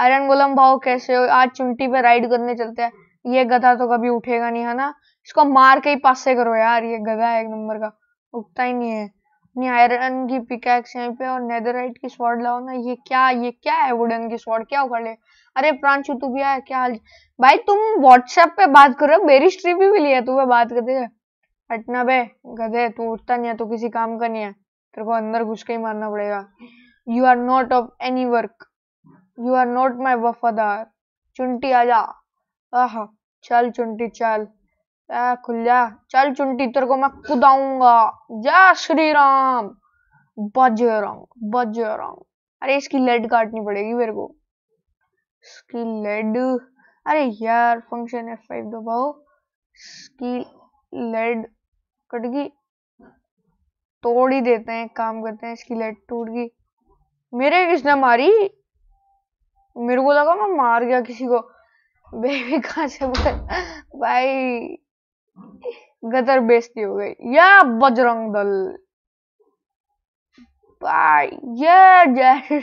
आयरन गोलम भाव कैसे हो आज चुनटी पे राइड करने चलते हैं ये गधा तो कभी उठेगा नहीं है ना इसको मार के ही पासे करो यार ये गधा है एक नंबर का उठता ही नहीं है नहीं आयरन की पिकैक्स यहाँ पे और नेदरराइट की स्वॉर्ड लाओ ना ये क्या ये क्या है वुडन की स्वॉर्ड क्या उखड़ ले अरे प्रांशु तू भी आया क्या हाल भाई तुम व्हाट्सएप पे बात करो मेरी स्ट्री भी मिली है तुम्हें बात करते हटना बे गधे तू उठता नहीं है तू किसी काम का नहीं है तेरे को अंदर घुस के ही मारना पड़ेगा you are not of any work you are not my वफादार चुनटी आजा आह चल चुंटी चल आ, खुल जा चल चुंटी तेरे को मैं कुदाऊंगा जय श्री राम बज रहा बज अरे इसकी लेड काटनी पड़ेगी मेरे को इसकी लेड अरे यार फंक्शन एफ फाइव दबाओ इसकी लेड कट गई तोड़ ही देते हैं काम करते हैं इसकी लेड टूट गई मेरे किसने मारी मेरे को लगा मैं मार गया किसी को बेबी कहा से भाई गदर बेस्ती हो गई या बजरंग दल भाई ये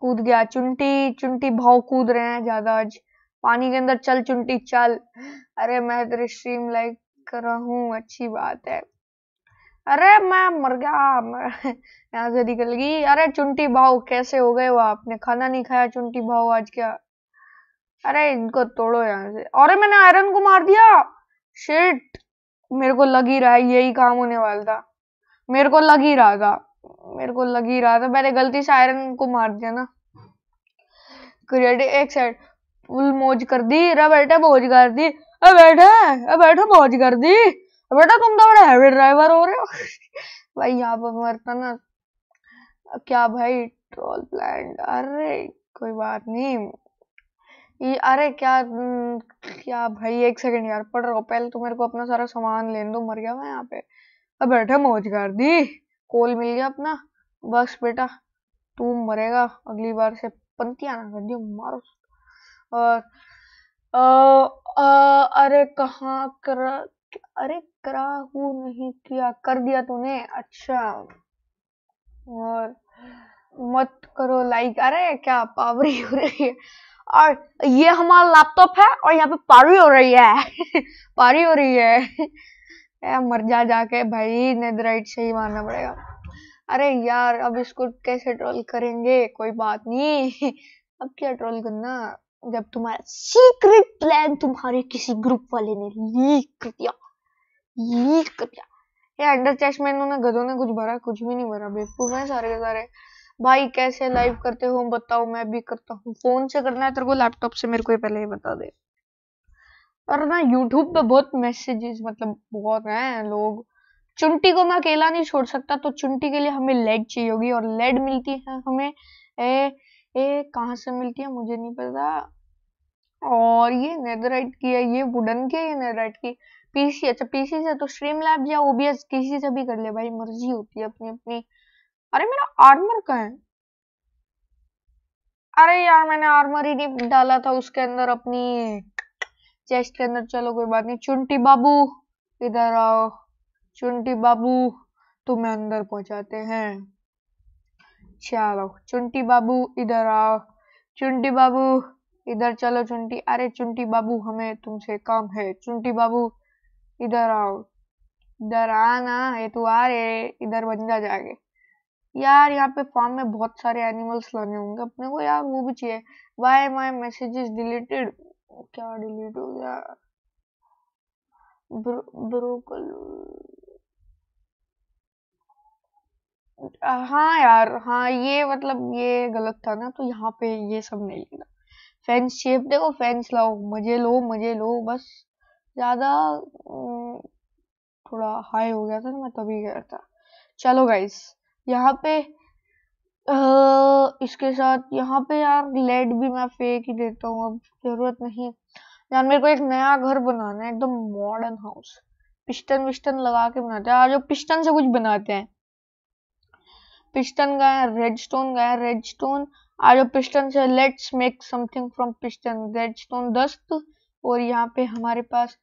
कूद गया चुंटी चुंटी भाव कूद रहे हैं ज्यादा आज पानी के अंदर चल चुंटी चल अरे मैं तेरी स्ट्रीम लाइक कर रहा हूँ अच्छी बात है अरे मैं मर गया यहाँ से निकल गई अरे चुंटी भाव कैसे हो गए वो आपने खाना नहीं खाया चुंटी भाव आज क्या अरे इनको तोड़ो यहाँ से अरे मैंने आयरन को मार दिया शिट मेरे को लग ही रहा है यही काम होने वाला था मेरे को लग ही रहा था मेरे को लग ही रहा था मैंने गलती से आयरन को मार दिया ना क्रिएटिव एक साइड फुल मौज कर दी अरे बेटा मौज कर दी अब बैठे अब बैठे मौज कर दी बेटा तुम तो बड़ा हैवी ड्राइवर हो रहे हो भाई यहाँ पर मरता ना क्या भाई ट्रोल प्लान अरे कोई बात नहीं ये अरे क्या हम्म, क्या भाई एक सेकंड यार पढ़ रहा हूँ पहले तो मेरे को अपना सारा सामान लेने दो मर गया मैं यहाँ पे अब बैठे मौज कर दी कोल मिल गया अपना बस बेटा तू मरेगा अगली बार से पंतिया ना कर दियो मारो और आ, आ, अरे कहाँ कर अरे करा हूँ नहीं किया कर दिया तूने अच्छा और मत करो लाइक अरे क्या पावरी हो रही है और ये हमारा लैपटॉप है और यहाँ पे पारी हो रही है पारी हो रही है मर जा जाके भाई नेदराइट से ही मारना पड़ेगा अरे यार अब इसको कैसे ट्रोल करेंगे कोई बात नहीं अब क्या ट्रोल करना जब तुम्हारा सीक्रेट प्लान तुम्हारे किसी ग्रुप वाले ने लीक कर दिया लीक कर दिया ये अंडर चेस्ट में इन्होंने गधों ने कुछ भरा कुछ भी नहीं भरा बेवकूफ है सारे के सारे भाई कैसे लाइव करते हो बताओ मैं भी करता हूँ फोन से करना है तेरे को लैपटॉप से मेरे को ये पहले ही बता दे और ना यूट्यूब पे बहुत मैसेजेस मतलब बहुत हैं लोग चुंटी को मैं अकेला नहीं छोड़ सकता तो चुंटी के लिए हमें लेड चाहिए होगी और लेड मिलती है हमें ए ए कहाँ से मिलती है मुझे नहीं पता और ये नेदराइट की है ये वुडन की है ये नेदराइट की पीसी अच्छा पीसी से तो स्ट्रीम लैब या ओबीएस किसी से भी कर ले भाई मर्जी होती है अपनी अपनी अरे मेरा आर्मर का है अरे यार मैंने आर्मर ही नहीं डाला था उसके अंदर अपनी चेस्ट के अंदर चलो कोई बात नहीं चुंटी बाबू इधर आओ चुंटी बाबू तुम्हें अंदर पहुंचाते हैं चलो चुंटी बाबू इधर आओ चुंटी बाबू इधर चलो चुंटी अरे चुंटी बाबू हमें तुमसे काम है चुंटी बाबू इधर आओ इधर आना ये तू आ रे इधर बन जा जागे यार यहाँ पे फॉर्म में बहुत सारे एनिमल्स लाने होंगे अपने को यार वो भी चाहिए why my message is deleted क्या डिलीट हो गया ब्रो, हाँ यार हाँ ये मतलब ये गलत था ना तो यहाँ पे ये सब नहीं लेना फैंस शेप देखो फैंस लाओ मजे लो मजे लो बस ज़्यादा थोड़ा हाई हो गया था ना मैं तभी गया था चलो गाइस यहाँ पे आ, इसके साथ यहाँ पे यार लेड भी मैं फेंक ही देता हूँ अब जरूरत नहीं यार मेरे को एक नया घर बनाना है एकदम मॉडर्न हाउस पिस्टन विस्टन लगा के बनाते हैं आज वो पिस्टन से कुछ बनाते हैं पिस्टन है रेड स्टोन है रेड स्टोन आज पिस्टन से let's make something from piston redstone dust और यहाँ पे हमारे पास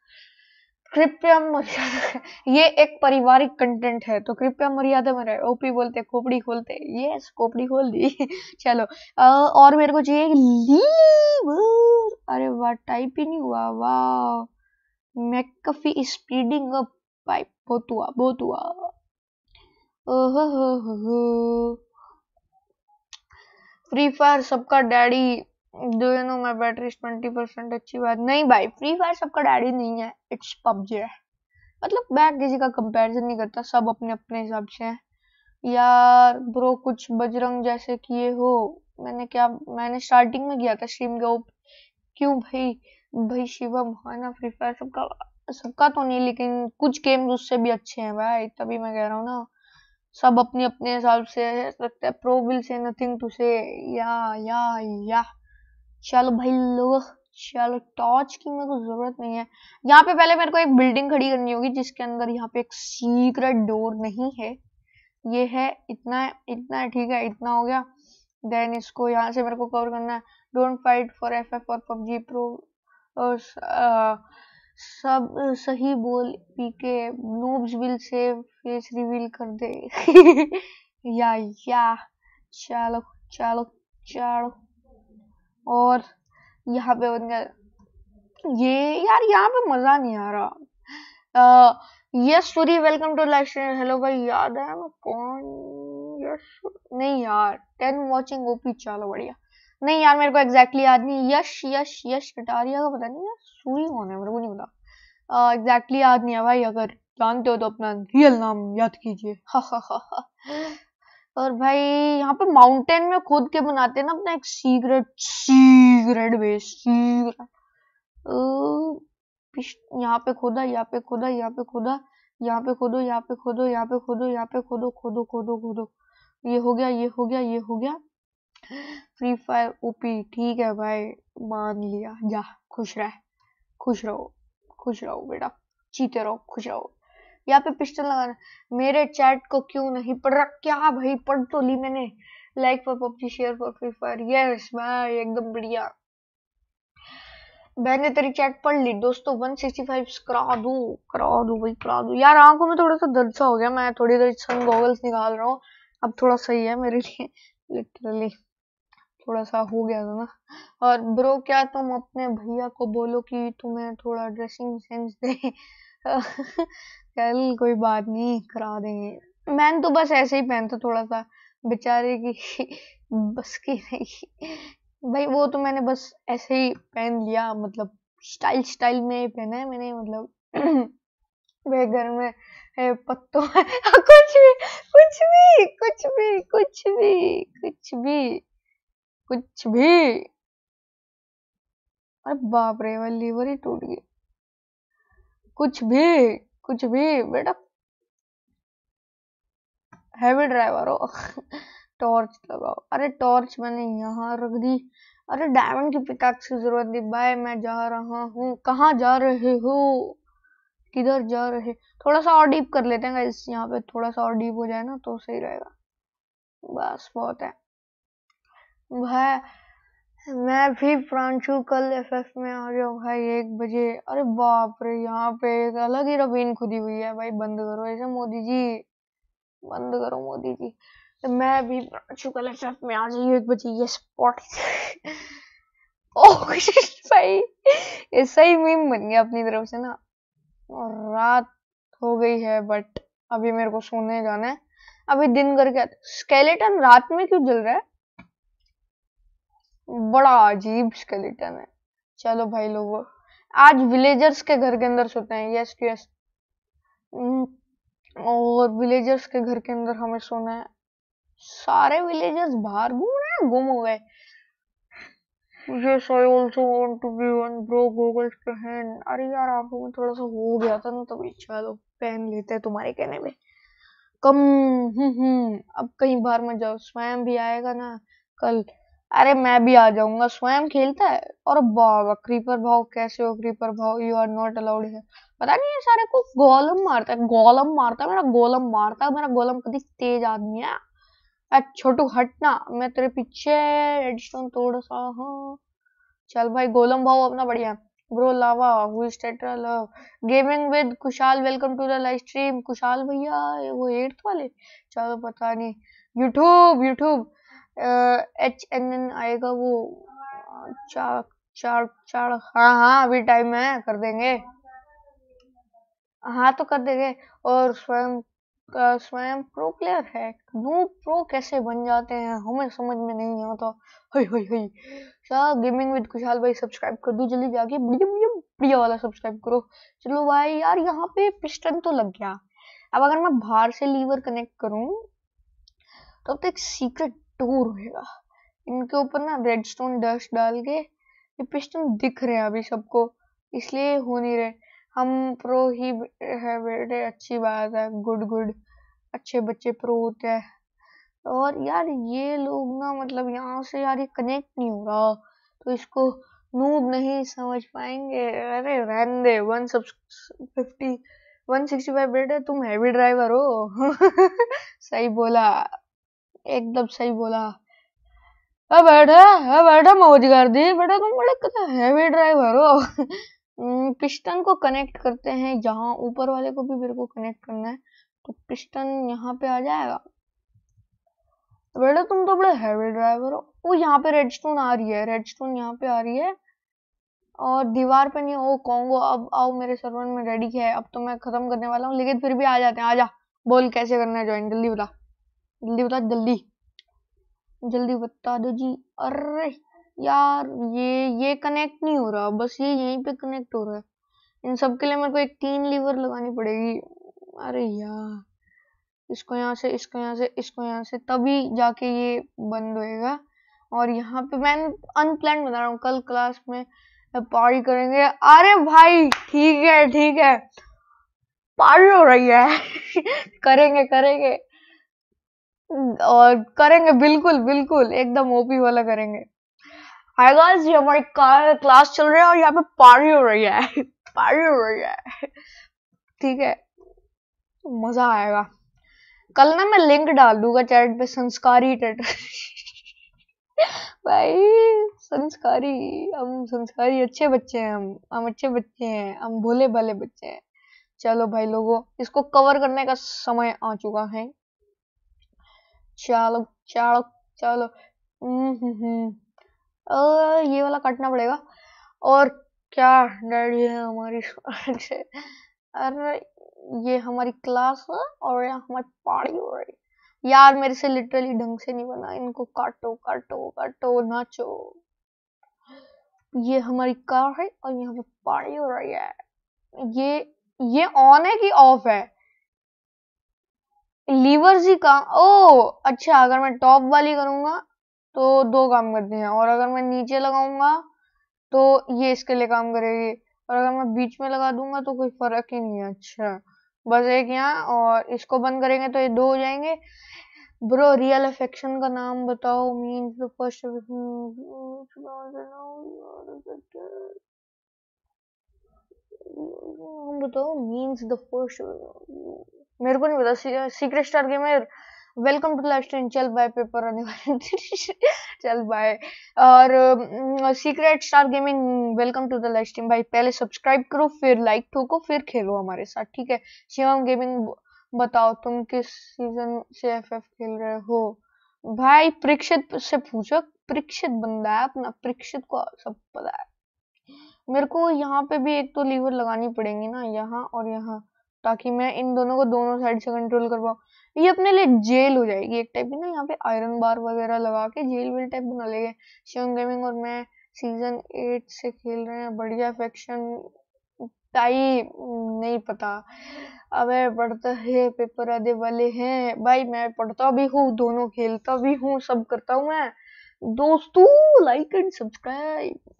कृपया मर्यादा ये एक पारिवारिक कंटेंट है तो कृपया मर्यादा में रहे ओपी बोलते खोपड़ी खोलते यस खोपड़ी खोल दी चलो आ, और मेरे को चाहिए लीव अरे वाह टाइप ही नहीं हुआ वाह मैकफी स्पीडिंग अप पाइप बहुत हुआ बहुत हुआ फ्री फायर सबका daddy do you know my battery twenty percent अच्छी बात नहीं भाई फ्री फायर सबका डैडी नहीं है इट्स पबजी है मतलब मैं किसी का कंपैरिजन नहीं करता सब अपने अपने हिसाब से हैं यार ब्रो कुछ बजरंग जैसे किए हो मैंने क्या मैंने स्टार्टिंग में किया था स्ट्रीम के ओप क्यों भाई भाई शिवम है ना फ्री फायर सबका सबका तो नहीं लेकिन कुछ गेम्स उससे भी अच्छे हैं भाई तभी मैं कह रहा हूँ ना सब अपने अपने हिसाब से रखते हैं pro will say nothing to say yeah या या चलो भाई लोग चलो टॉर्च की मेरे को जरूरत नहीं है यहाँ पे पहले मेरे को एक बिल्डिंग खड़ी करनी होगी जिसके अंदर यहाँ पे एक सीक्रेट डोर नहीं है ये है इतना है, इतना है, ठीक है इतना हो गया देन इसको यहाँ से मेरे को कवर करना है don't fight for F F और पबजी प्रो और सब सही बोल पी के noobs will say face reveal कर दे या या चलो चलो चलो और यहाँ पे उनका ये यार यहाँ पे मज़ा नहीं आ रहा yes Suri welcome to live stream hello भाई याद है मैं कौन यस नहीं यार टेन वाचिंग ओपी चलो बढ़िया नहीं यार मेरे को एग्जैक्टली याद नहीं यश यश यश कटारिया का पता नहीं यार सूरी कौन है मेरे को नहीं पता एग्जैक्टली याद नहीं है भाई अगर जानते हो तो अपना रियल नाम याद कीजिए हा हा हा हा और भाई यहाँ पे माउंटेन में खोद के बनाते हैं ना अपना एक सीक्रेट सीक्रेट वे सीक्रेट यहाँ पे खोदा यहाँ पे खोदा यहाँ पे खोदा यहाँ पे खोदो यहाँ पे खोदो यहाँ पे खोदो यहाँ पे खोदो खोदो खोदो खोदो ये हो गया ये हो गया ये हो गया फ्री फायर ओपी ठीक है भाई मान लिया जा खुश रह खुश रहो खुश रहो बेटा चीते रहो खुश रहो यहाँ पे पिस्टल लगाना मेरे चैट को क्यों नहीं पढ़ रहा क्या भाई पढ़ तो ली मैंने like for PUBG share for free fire yes मैं एकदम बढ़िया मैंने तेरी चैट पढ़ ली दोस्तों 165 करा दू करा दू भाई करा दू यार आंखों में थोड़ा सा दर्द सा हो गया मैं थोड़ी देर सन गॉगल्स निकाल रहा हूँ अब थोड़ा सही है मेरे लिए लिटरली थोड़ा सा हो गया था ना और ब्रो क्या तुम अपने भैया को बोलो कि तुम्हें थोड़ा ड्रेसिंग सेंस दे कल कोई बात नहीं करा देंगे मैंने तो बस ऐसे ही पहनता थोड़ा सा बेचारे की बस की नहीं भाई वो तो मैंने बस ऐसे ही पहन लिया मतलब स्टाइल स्टाइल में पहना है मैंने मतलब मेरे घर में पत्तों हाँ, कुछ भी कुछ भी कुछ भी कुछ भी कुछ भी कुछ भी अरे बाप रे वाली लीवर ही टूट गई कुछ भी कुछ भी बेटा हैवी ड्राइवर हो टॉर्च लगाओ अरे टॉर्च मैंने यहाँ रख दी अरे डायमंड की पिकाक्स की जरूरत नहीं भाई मैं जा रहा हूँ कहाँ जा रहे हो किधर जा रहे थोड़ा सा और डीप कर लेते हैं इस यहाँ पे थोड़ा सा और डीप हो जाए ना तो सही रहेगा बस बहुत है भाई मैं भी प्रांशु कल एफएफ में आ जाओ भाई एक बजे अरे बाप रे यहाँ पे एक अलग ही रबीन खुदी हुई है भाई बंद करो ऐसे मोदी जी बंद करो मोदी जी तो मैं भी प्रांशु कल एफएफ में आ जाइए एक बजे ये स्पॉट ओह भाई ऐसा ही मीम बन गया अपनी तरफ से ना और रात हो गई है बट अभी मेरे को सोने जाना है अभी दिन करके स्केलेटन रात में क्यों जल रहा है बड़ा अजीब स्केलेटन है चलो भाई लोग आज विलेजर्स के घर के अंदर सोते हैं यस यस हम्म, और विलेजर्स के घर के अंदर हमें सोना है सारे विलेजर्स बाहर घूम रहे हैं गुम हो गए Yes, I also want to be one bro goggles पहन अरे यार आंखों में थोड़ा सा हो गया था ना तभी तो चलो पहन लेते हैं तुम्हारे कहने में कम हम्म हम्म अब कहीं बाहर मत जाओ स्वयं भी आएगा ना कल अरे मैं भी आ जाऊंगा स्वयं खेलता है और बाबा क्रीपर भाव कैसे हो क्रीपर भाव यू आर नॉट अलाउड है पता नहीं ये सारे को गोलम मारता है गोलम मारता है मेरा गोलम मारता है मेरा गोलम कभी तेज आदमी है छोटू हटना मैं तेरे पीछे रेडस्टोन थोड़ा सा हाँ चल भाई गोलम भाव अपना बढ़िया bro lava who is tetra love gaming with Kushal welcome to the live stream Kushal भैया वो एट्थ वाले चलो पता नहीं YouTube YouTube H N N आएगा वो चार चार चार हाँ हाँ अभी टाइम है कर देंगे हाँ तो कर देंगे और स्वयं का स्वयं प्रो प्लेयर है नू प्रो कैसे बन जाते हैं हमें समझ में नहीं आता तो हई हई हई शाह गेमिंग विद खुशहाल भाई सब्सक्राइब कर दो जल्दी जाके बढ़िया बढ़िया बढ़िया वाला सब्सक्राइब करो चलो भाई यार यहाँ पे पिस्टन तो लग गया अब अगर मैं बाहर से लीवर कनेक्ट करूँ तो अब तो एक सीक्रेट टूर होएगा इनके ऊपर ना रेड स्टोन डस्ट डाल के ये पिस्टन दिख रहे हैं अभी सबको इसलिए हो नहीं रहे हम प्रो ही है बेटे अच्छी बात है गुड गुड अच्छे बच्चे प्रो होते हैं और यार ये लोग ना मतलब यहाँ से यार ये कनेक्ट नहीं हो रहा तो इसको नूब नहीं समझ पाएंगे अरे रहन दे वन सब फिफ्टी वन सिक्सटी फाइव बेटे तुम हैवी ड्राइवर हो सही बोला एकदम सही बोला अब बैठा अब बैठा मौज कर दी बेटा तुम बड़े कितना हैवी ड्राइवर हो हम्म, पिस्टन को कनेक्ट करते हैं जहाँ ऊपर वाले को भी मेरे को कनेक्ट करना है तो पिस्टन यहाँ पे आ जाएगा बेटा तुम तो बड़े हैवी ड्राइवर हो वो यहाँ पे रेड स्टोन आ रही है रेड स्टोन यहाँ पे आ रही है और दीवार पे नहीं ओ कॉन्गो अब आओ मेरे सर्वर में रेडी किया है अब तो मैं खत्म करने वाला हूँ लेकिन फिर भी आ जाते हैं आ जा बोल कैसे करना है ज्वाइन जल्दी बता जल्दी बता जल्दी जल्दी बता दो जी अरे यार ये ये कनेक्ट नहीं हो रहा बस ये यहीं पे कनेक्ट हो रहा है इन सब के लिए मेरे को एक तीन लीवर लगानी पड़ेगी अरे यार इसको यहाँ से इसको यहाँ से इसको यहाँ से तभी जाके ये बंद होएगा और यहाँ पे मैं अनप्लान बता रहा हूँ कल क्लास में पार्टी करेंगे अरे भाई ठीक है ठीक है पार्टी हो रही है करेंगे करेंगे और करेंगे बिल्कुल बिल्कुल एकदम ओपी वाला करेंगे हाय गाइस ये हमारी क्लास चल रही है और यहाँ पे पारी हो रही है पारी हो रही है ठीक है मजा आएगा कल ना मैं लिंक डाल दूंगा चैट पे संस्कारी टेट भाई संस्कारी हम संस्कारी अच्छे बच्चे हैं हम हम अच्छे बच्चे हैं हम भोले भाले बच्चे हैं चलो भाई लोगों इसको कवर करने का समय आ चुका है चलो चलो चलो हम्म ये वाला काटना पड़ेगा और क्या डैडी है हमारी अरे ये हमारी क्लास है और यहाँ हमारी पार्टी हो रही है यार मेरे से लिटरली ढंग से नहीं बना इनको काटो काटो काटो नाचो ये हमारी कार है और यहाँ पे पार्टी हो रही है ये ये ऑन है कि ऑफ है लीवर जी का ओ अच्छा अगर मैं टॉप वाली करूंगा तो दो काम करते हैं और अगर मैं नीचे लगाऊंगा तो ये इसके लिए काम करेगी और अगर मैं बीच में लगा दूंगा तो कोई फर्क ही नहीं है अच्छा बस एक यहाँ और इसको बंद करेंगे तो ये दो हो जाएंगे ब्रो रियल अफेक्शन का नाम बताओ मीन द फर्स्ट बताओ मीन्स द फर्स्ट मेरे को नहीं पता secret star gamer welcome to life stream चल बाय पेपर आने वाले चल बाय और secret star gaming welcome to the life stream भाई पहले सब्सक्राइब करो फिर लाइक ठोको फिर खेलो हमारे साथ ठीक है शिवम गेमिंग बताओ तुम किस सीजन से एफ एफ खेल रहे हो भाई परीक्षित से पूछो परीक्षित बंदा है अपना परीक्षित को सब पता है मेरे को यहाँ पे भी एक तो लीवर लगानी पड़ेगी ना यहाँ और यहाँ ताकि मैं इन दोनों को दोनों साइड से कंट्रोल कर पाऊँ ये अपने लिए जेल हो जाएगी एक टाइप की ना यहाँ पे आयरन बार वगैरह लगा के जेल वेल टाइप बना लेंगे शिवम गेमिंग और मैं सीजन एट से खेल रहे हैं बढ़िया फैक्शन ताई नहीं पता अब पढ़ता है पेपर आदि वाले हैं भाई मैं पढ़ता भी हूँ दोनों खेलता भी हूँ सब करता हूँ मैं दोस्तों लाइक एंड सब्सक्राइब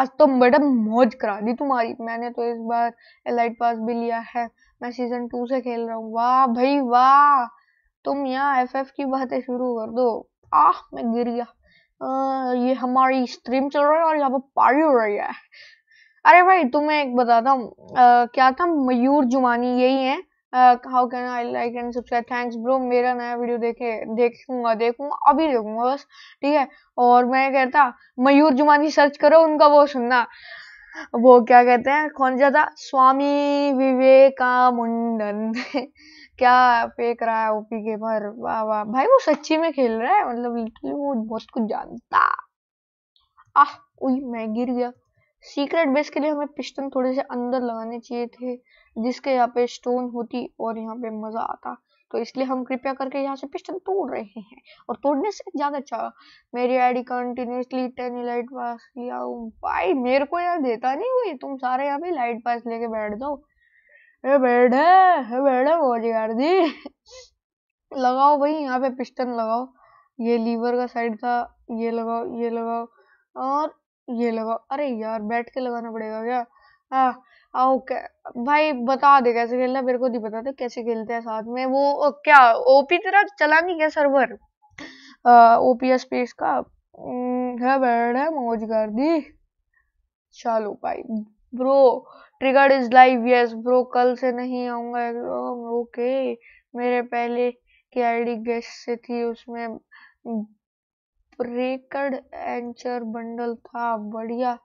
आज तो मैडम मौज करा दी तुम्हारी मैंने तो इस बार एलाइट पास भी लिया है मैं सीजन टू से खेल रहा हूँ वाह भाई वाह तुम यहाँ एफ एफ की बातें शुरू कर दो आह मैं गिर गया आ, ये हमारी स्ट्रीम चल रही है और यहाँ पर पार्टी हो रही है अरे भाई तुम्हें एक बताता हूँ क्या था मयूर जुमानी यही है how can I like and subscribe thanks bro मेरा नया वीडियो देखे देखूंगा देखूंगा अभी देखूंगा बस ठीक है और मैं कहता मयूर जुमानी सर्च करो उनका वो सुनना वो क्या कहते हैं कौन सा था स्वामी विवेकामुंडन क्या फेंक रहा है ओपी के पर वाह वाह भाई वो सच्ची में खेल रहा है मतलब लिटरली वो बहुत कुछ जानता आह उई मैं गिर गया सीक्रेट बेस के लिए हमें पिस्टन थोड़े से अंदर लगाने चाहिए थे जिसके यहाँ पे स्टोन होती और यहाँ पे मजा आता तो इसलिए हम कृपया करके यहाँ से पिस्टन तोड़ रहे हैं और तोड़ने से ज्यादा अच्छा मेरी ID continuously ten light pass लिया भाई मेरे को यार देता नहीं हुई तुम सारे यहाँ पे लाइट पास लेके बैठ जाओ बैठे बैठे बोली यार जी लगाओ भाई यहाँ पे पिस्टन लगाओ ये लीवर का साइड था ये लगाओ ये लगाओ और ये लगाओ अरे यार बैठ के लगाना पड़ेगा क्या हाँ ओके भाई बता दे कैसे खेलना मेरे को नहीं पता था कैसे खेलते हैं साथ में वो क्या ओपी तेरा चला नहीं हम्म, क्या सर्वर ओपीएस स्पेस का है बैड है मौज कर दी चलो भाई bro triggered is live yes bro कल से नहीं एकदम ओके मेरे पहले की आईडी गेस्ट से थी उसमें ब्रेकड एंचर बंडल था बढ़िया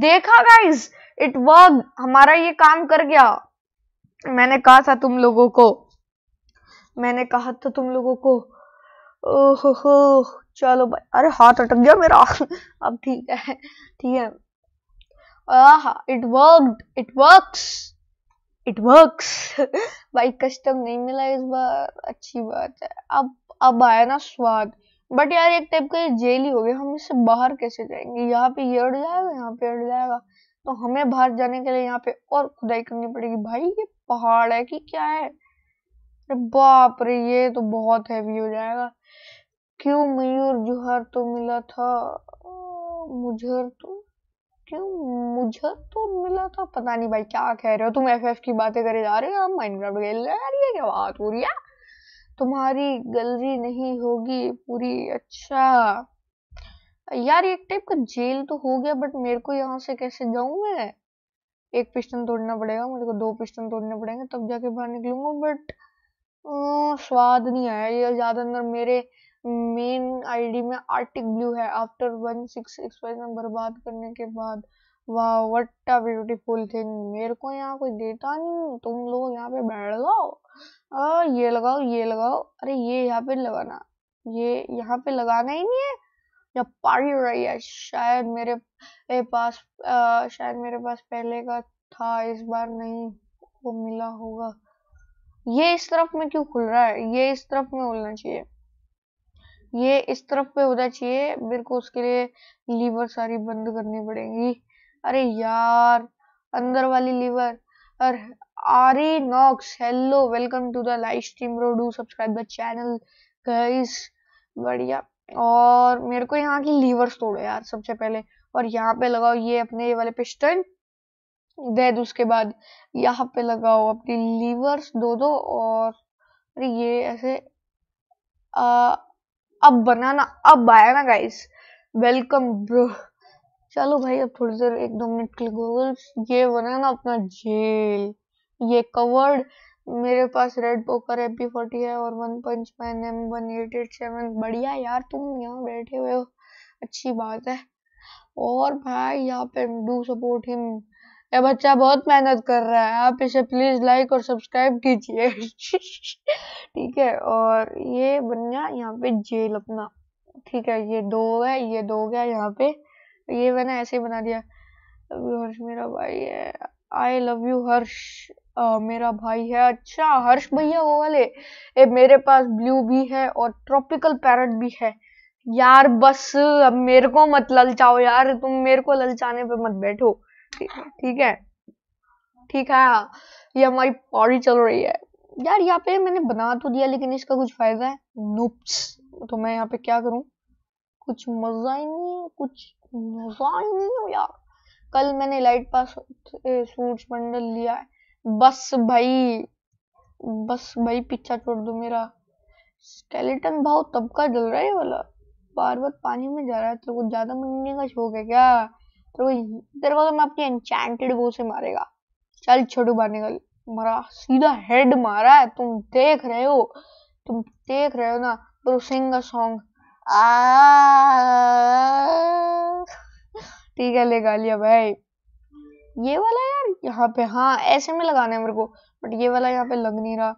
देखा गाइस इट वर्क हमारा ये काम कर गया मैंने कहा था तुम लोगों को मैंने कहा था तुम लोगों को ओहो चलो भाई अरे हाथ अटक गया मेरा अब ठीक है ठीक है it work it works it works भाई कस्टम नहीं मिला इस बार अच्छी बात है अब अब आया ना स्वाद बट यार एक टाइप का ये जेल ही हो गया हम इससे बाहर कैसे जाएंगे यहाँ पे ये अड़ जाएगा यहाँ पे अड़ जाएगा तो हमें बाहर जाने के लिए यहाँ पे और खुदाई करनी पड़ेगी भाई ये पहाड़ है कि क्या है अरे बाप रे ये तो बहुत हैवी हो जाएगा क्यों मयूर जुहर तो मिला था मुझर तो क्यों मुझे तो मिला था पता नहीं भाई क्या कह रहे हो तुम एफ की बातें करे जा रहे हो हम हाँ, माइनक्राफ्ट खेल रहे यार ये क्या बात हो रही है तुम्हारी गलती नहीं होगी पूरी अच्छा यार एक टाइप का जेल तो हो गया बट मेरे को यहाँ से कैसे जाऊं मैं एक पिस्टन तोड़ना पड़ेगा मेरे को दो पिस्टन तोड़ने पड़ेंगे तब जाके बाहर निकलूंगा बट अं, स्वाद नहीं आया ये ज्यादा अंदर मेरे मेन आईडी में आर्टिक ब्लू है आफ्टर वन सिक्स सिक्स बर्बाद करने के बाद वाह वट अ ब्यूटीफुल थिंग मेरे को यहाँ कोई देता नहीं तुम लोग यहाँ पे बैठ जाओ और ये लगाओ ये लगाओ अरे ये यहाँ पे लगाना ये यहाँ पे लगाना ही नहीं है या पारी हो रही है शायद मेरे ए, पास आ, शायद मेरे पास पहले का था इस बार नहीं वो मिला होगा ये इस तरफ में क्यों खुल रहा है ये इस तरफ में खुलना चाहिए ये इस तरफ पे होना चाहिए मेरे को उसके लिए लीवर सारी बंद करनी पड़ेगी अरे यार अंदर वाली लीवर अरे Ari Knox hello welcome to the live stream bro. Do subscribe the channel, guys. बढ़िया और मेरे को यहाँ की लीवर्स तोड़ो यार सबसे पहले और यहाँ पे लगाओ ये अपने ये वाले पिस्टन देन उसके बाद यहाँ पे लगाओ अपनी लीवर्स दो दो और अरे ये ऐसे आ, अब बनाना अब आया ना गाइस वेलकम ब्रो चलो भाई अब थोड़ी देर एक दो मिनट के लिए गूगल ये बनाना अपना जेल ये कवर्ड मेरे पास red poker F B forty है और one punch man M one eight eight seven बढ़िया यार तुम यहाँ बैठे हुए हो अच्छी बात है और भाई यहाँ पे डू सपोर्ट हिम ये बच्चा बहुत मेहनत कर रहा है आप इसे प्लीज लाइक और सब्सक्राइब कीजिए ठीक है और ये बन गया यहाँ पे जेल अपना ठीक है ये दो हो ये दो गया यहाँ पे ये मैंने ऐसे ही बना दिया अभी हर्ष मेरा भाई है आई लव यू हर्ष आ, मेरा भाई है अच्छा हर्ष भैया वो वाले ए, मेरे पास ब्लू भी है और ट्रॉपिकल पैरट भी है यार बस अब मेरे को मत ललचाओ यार तुम मेरे को ललचाने पे मत बैठो ठीक है ठीक है हाँ। ये हमारी पौड़ी चल रही है यार यहाँ पे मैंने बना तो दिया लेकिन इसका कुछ फायदा है नुप्स तो मैं यहाँ पे क्या करूँ कुछ मजा ही नहीं कुछ मजा ही नहीं हो यार कल मैंने लाइट पास सूरज मंडल लिया है बस भाई बस भाई पीछा छोड़ दो मेरा स्केलेटन भाव तब का जल रहा है वाला बार बार पानी में जा रहा है तेरे को ज्यादा मरने का शौक है क्या तेरे को तेरे को तो मैं अपनी एनचैंटेड वो से मारेगा चल छोटू बाहर निकल मरा सीधा हेड मारा है तुम देख रहे हो तुम देख रहे हो ना तो सिंग अ सॉन्ग ठीक है ले गालिया भाई ये वाला यहाँ पे हाँ ऐसे में लगाना है मेरे को बट ये वाला यहाँ पे लग नहीं रहा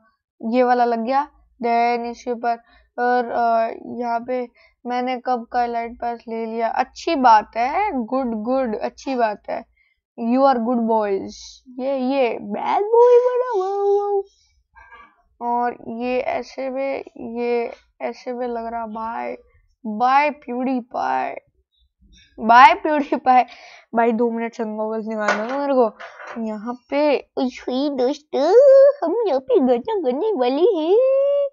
ये वाला लग गया देन इसके ऊपर और यहाँ पे मैंने कब का लाइट पास ले लिया अच्छी बात है गुड गुड अच्छी बात है यू आर गुड बॉयज ये ये बैड बॉय बना और ये ऐसे में ये ऐसे में लग रहा bye bye PewDiePie bye purify भाई दो मिनट संगोगल निकालना मेरे को यहाँ पे दोस्त हम यहाँ पे गजा गन्ने वाली है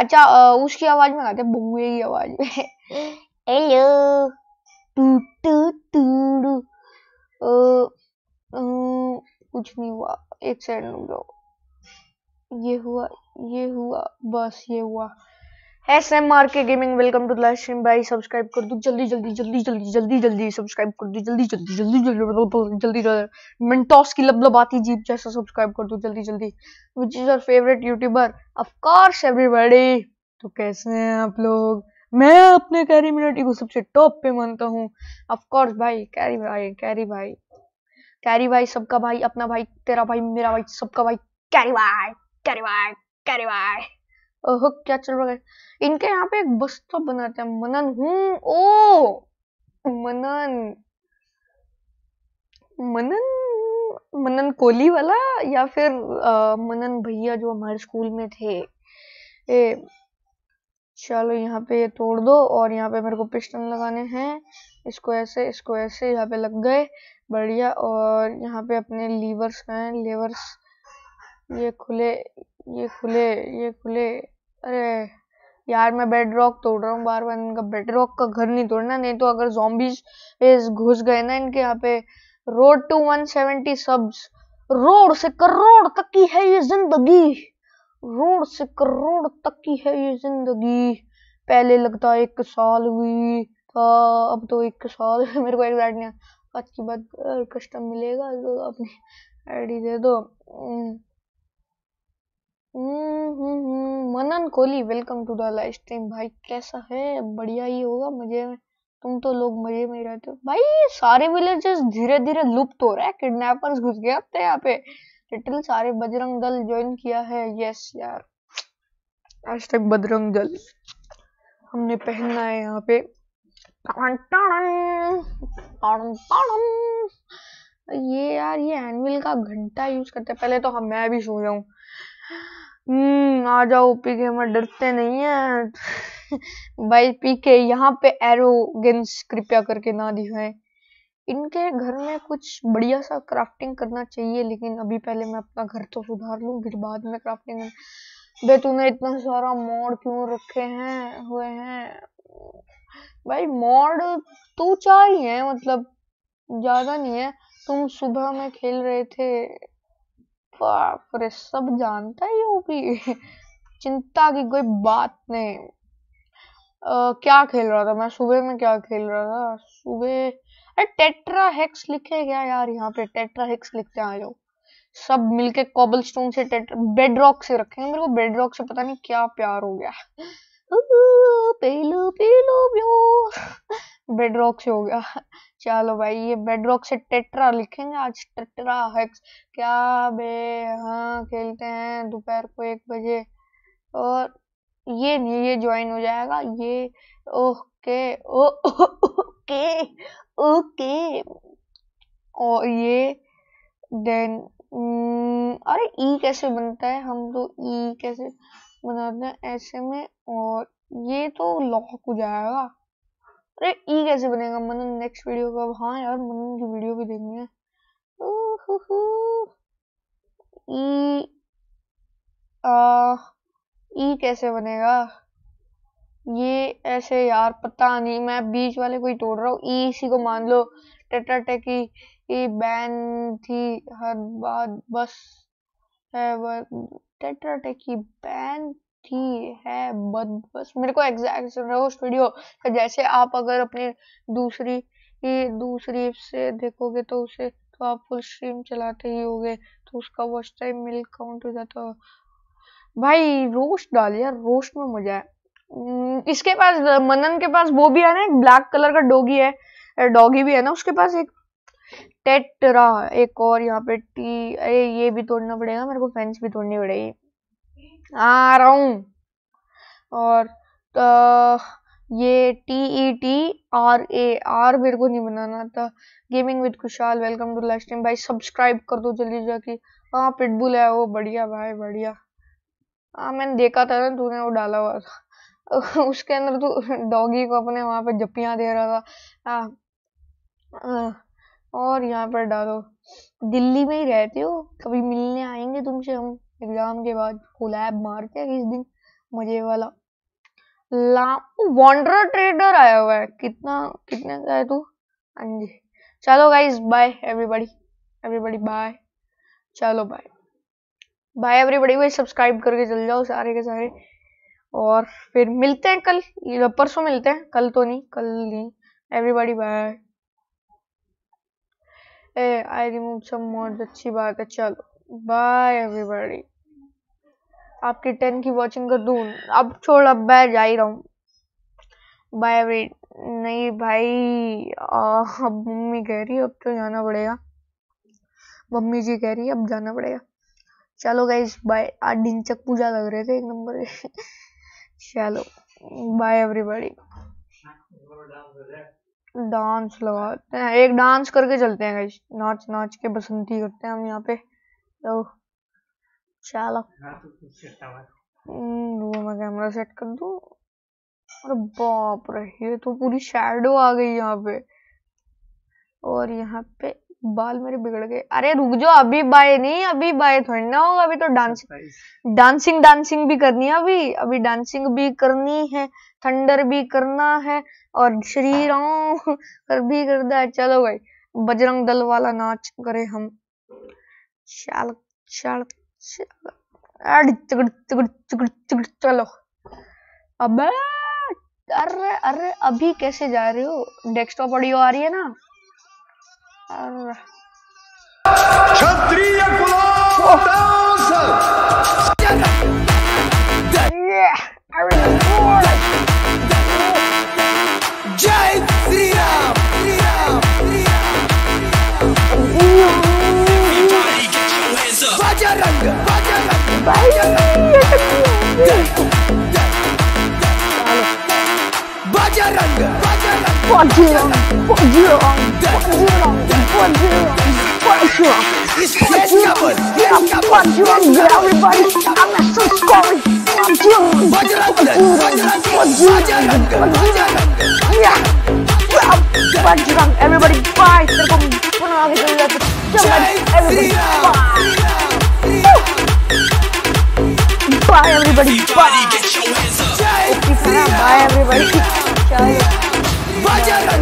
अच्छा उसकी आवाज में गाते बुए की आवाज में हेलो टू टू टू कुछ नहीं हुआ एक सेकंड रुक जाओ ये हुआ ये हुआ बस ये हुआ एसएमआर के gaming welcome to live stream भाई सब्सक्राइब कर दो जल्दी जल्दी जल्दी जल्दी जल्दी जल्दी सब्सक्राइब कर दो जल्दी जल्दी जल्दी जल्दी जल्दी मेंटोस मिनटॉस की लबलबाती जीप जैसा सब्सक्राइब कर दो जल्दी जल्दी which is your favourite YouTuber of course everybody तो कैसे हैं आप लोग मैं अपने कैरी मिनटी को सबसे टॉप पे मानता हूं ऑफ कोर्स भाई कैरी भाई कैरी भाई कैरी भाई सबका भाई अपना भाई तेरा भाई मेरा भाई सबका भाई कैरी भाई कैरी भाई कैरी भाई हुक क्या चल रहा है इनके यहाँ पे एक बुस्तों बनाते हैं मनन हूँ ओ मनन मनन मनन कोहली वाला या फिर आ, मनन भैया जो हमारे स्कूल में थे ए, चलो यहाँ पे ये तोड़ दो और यहाँ पे मेरे को पिस्टन लगाने हैं इसको ऐसे इसको ऐसे यहाँ पे लग गए बढ़िया और यहाँ पे अपने लीवर्स हैं लीवर्स ये खुले ये खुले ये खुले अरे यार मैं बेड रॉक तोड़ रहा हूँ बार बार इनका बेड रॉक का घर नहीं तोड़ना नहीं तो अगर जॉम्बीज घुस गए ना इनके यहाँ पे रोड टू 170 सब्स रोड से करोड़ तक की है ये जिंदगी रोड से करोड़ तक की है ये जिंदगी पहले लगता एक साल हुई था अब तो एक साल मेरे को एग्जैक्ट नहीं आज की बात कस्टम मिलेगा तो अपनी आईडी दे दो हम्म। मनन हम्म, हम्म, Kohli welcome to the live stream भाई कैसा है बढ़िया ही होगा मजे में तुम तो लोग मजे में ही रहते हो भाई सारे विलेजेस धीरे धीरे लुप्त हो रहा है किडनैपर्स घुस गए अब तो यहाँ पे लिटिल सारे बजरंग दल ज्वाइन किया है यस यार आज तक बजरंग दल हमने पहनना है यहाँ पे ये यार ये एनविल का घंटा यूज करते हैं पहले तो हम मैं भी सो जाऊं हम्म, आ जाओ पीके में डरते नहीं है भाई पीके यहाँ पे एरो गेंस कृपया करके ना दिखाए इनके घर में कुछ बढ़िया सा क्राफ्टिंग करना चाहिए लेकिन अभी पहले मैं अपना घर तो सुधार लूँ फिर बाद में क्राफ्टिंग बे तूने इतना सारा मोड क्यों रखे हैं हुए हैं भाई मोड तू चाह ही है मतलब ज्यादा नहीं है तुम सुबह में खेल रहे थे बाप रे सब जानता है यू भी चिंता की कोई बात नहीं uh, क्या खेल रहा था मैं सुबह में क्या खेल रहा था सुबह अरे टेट्रा हेक्स लिखे क्या यार यहाँ पे टेट्रा हेक्स लिखते हैं जो सब मिलके कॉबल स्टोन से टेट्रा बेड रॉक से रखेंगे मेरे को बेड रॉक से पता नहीं क्या प्यार हो गया पेलो पेलो बेड रॉक से हो गया चलो भाई ये बेडरॉक से टेट्रा लिखेंगे आज टेट्रा हेक्स क्या बे हाँ खेलते हैं दोपहर को एक बजे और ये नहीं ये ज्वाइन हो जाएगा ये ओके ओ, ओके ओके और ये देन हम्म, अरे ई कैसे बनता है हम तो ई कैसे बनाते हैं ऐसे में और ये तो लॉक हो जाएगा अरे ई कैसे बनेगा मनु नेक्स्ट वीडियो का हाँ यार मनु की वीडियो भी देखेंगे ई ई कैसे बनेगा ये ऐसे यार पता नहीं मैं बीच वाले कोई तोड़ रहा हूँ ई इसी को मान लो टेटा टेकी ई बैन थी हर बात बस है टेट्रा टेकी बैन थी है बद बस मेरे को एग्जैक्ट रोस्ट वीडियो तो जैसे आप अगर अपनी दूसरी दूसरी से देखोगे तो उसे तो आप फुल स्ट्रीम चलाते ही होगे तो उसका वॉच टाइम मिल काउंट हो जाता भाई रोस्ट डाल यार रोस्ट में मजा है हम्म, इसके पास मनन के पास वो भी है ना एक ब्लैक कलर का डोगी है डॉगी भी है ना उसके पास एक टेटरा एक और यहाँ पे टी अरे ये भी तोड़ना पड़ेगा मेरे को फेंस भी तोड़नी पड़ेगी आ रहा हूँ और तो ये T E T R A R मेरे को नहीं बनाना था gaming with Khushhal welcome to last time भाई सब्सक्राइब कर दो जल्दी जाके हाँ पिटबुल है वो बढ़िया भाई बढ़िया हाँ मैंने देखा था ना तूने वो डाला हुआ था उसके अंदर तो डॉगी को अपने वहाँ पे जप्पियाँ दे रहा था आ, हाँ, आ, हाँ, और यहाँ पर डालो दिल्ली में ही रहते हो कभी मिलने आएंगे तुमसे हम एग्जाम के बाद कोलैब मारते के इस दिन मजे वाला वॉन्डर ट्रेडर आया हुआ है कितना कितने का है तू हाँ जी चलो guys bye everybody everybody bye चलो बाय बाय एवरीबडी भाई सब्सक्राइब करके चल जाओ सारे के सारे और फिर मिलते हैं कल परसों मिलते हैं कल तो नहीं कल नहीं एवरीबडी बाय ए आई रिमूव सम मोड अच्छी बात है चलो बाय एवरीबडी आपकी टेन की वॉचिंग कर दूँ अब छोड़ अब मैं जा ही रहा हूँ बाय वेट नहीं भाई आ, अब मम्मी कह रही है अब तो जाना पड़ेगा मम्मी जी कह रही है अब जाना पड़ेगा चलो गई बाय आज दिन चक पूजा लग रहे थे एक नंबर चलो बाय एवरीबॉडी डांस लगाते हैं एक डांस करके चलते हैं गई नाच नाच के बसंती करते हैं हम यहाँ पे तो चलो मैं कैमरा सेट कर दू अरे बाप रे ये तो पूरी शैडो आ गई यहाँ पे और यहाँ पे बाल मेरे बिगड़ गए अरे रुक जाओ अभी बाय नहीं अभी बाय थोड़ी ना होगा अभी तो डांस डांसिंग डांसिंग भी करनी है अभी अभी डांसिंग भी करनी है थंडर भी करना है और श्री राम कर भी कर है चलो भाई बजरंग दल वाला नाच करे हम शालक शालक चलो अब अरे अरे अभी कैसे जा रहे हो डेस्कटॉप ऑडियो आ रही है ना क्षत्रिय जय Bajarang, bajarang, Everybody, i Everybody, bye! Bye everybody. Bye. Okay, bye everybody. Bye.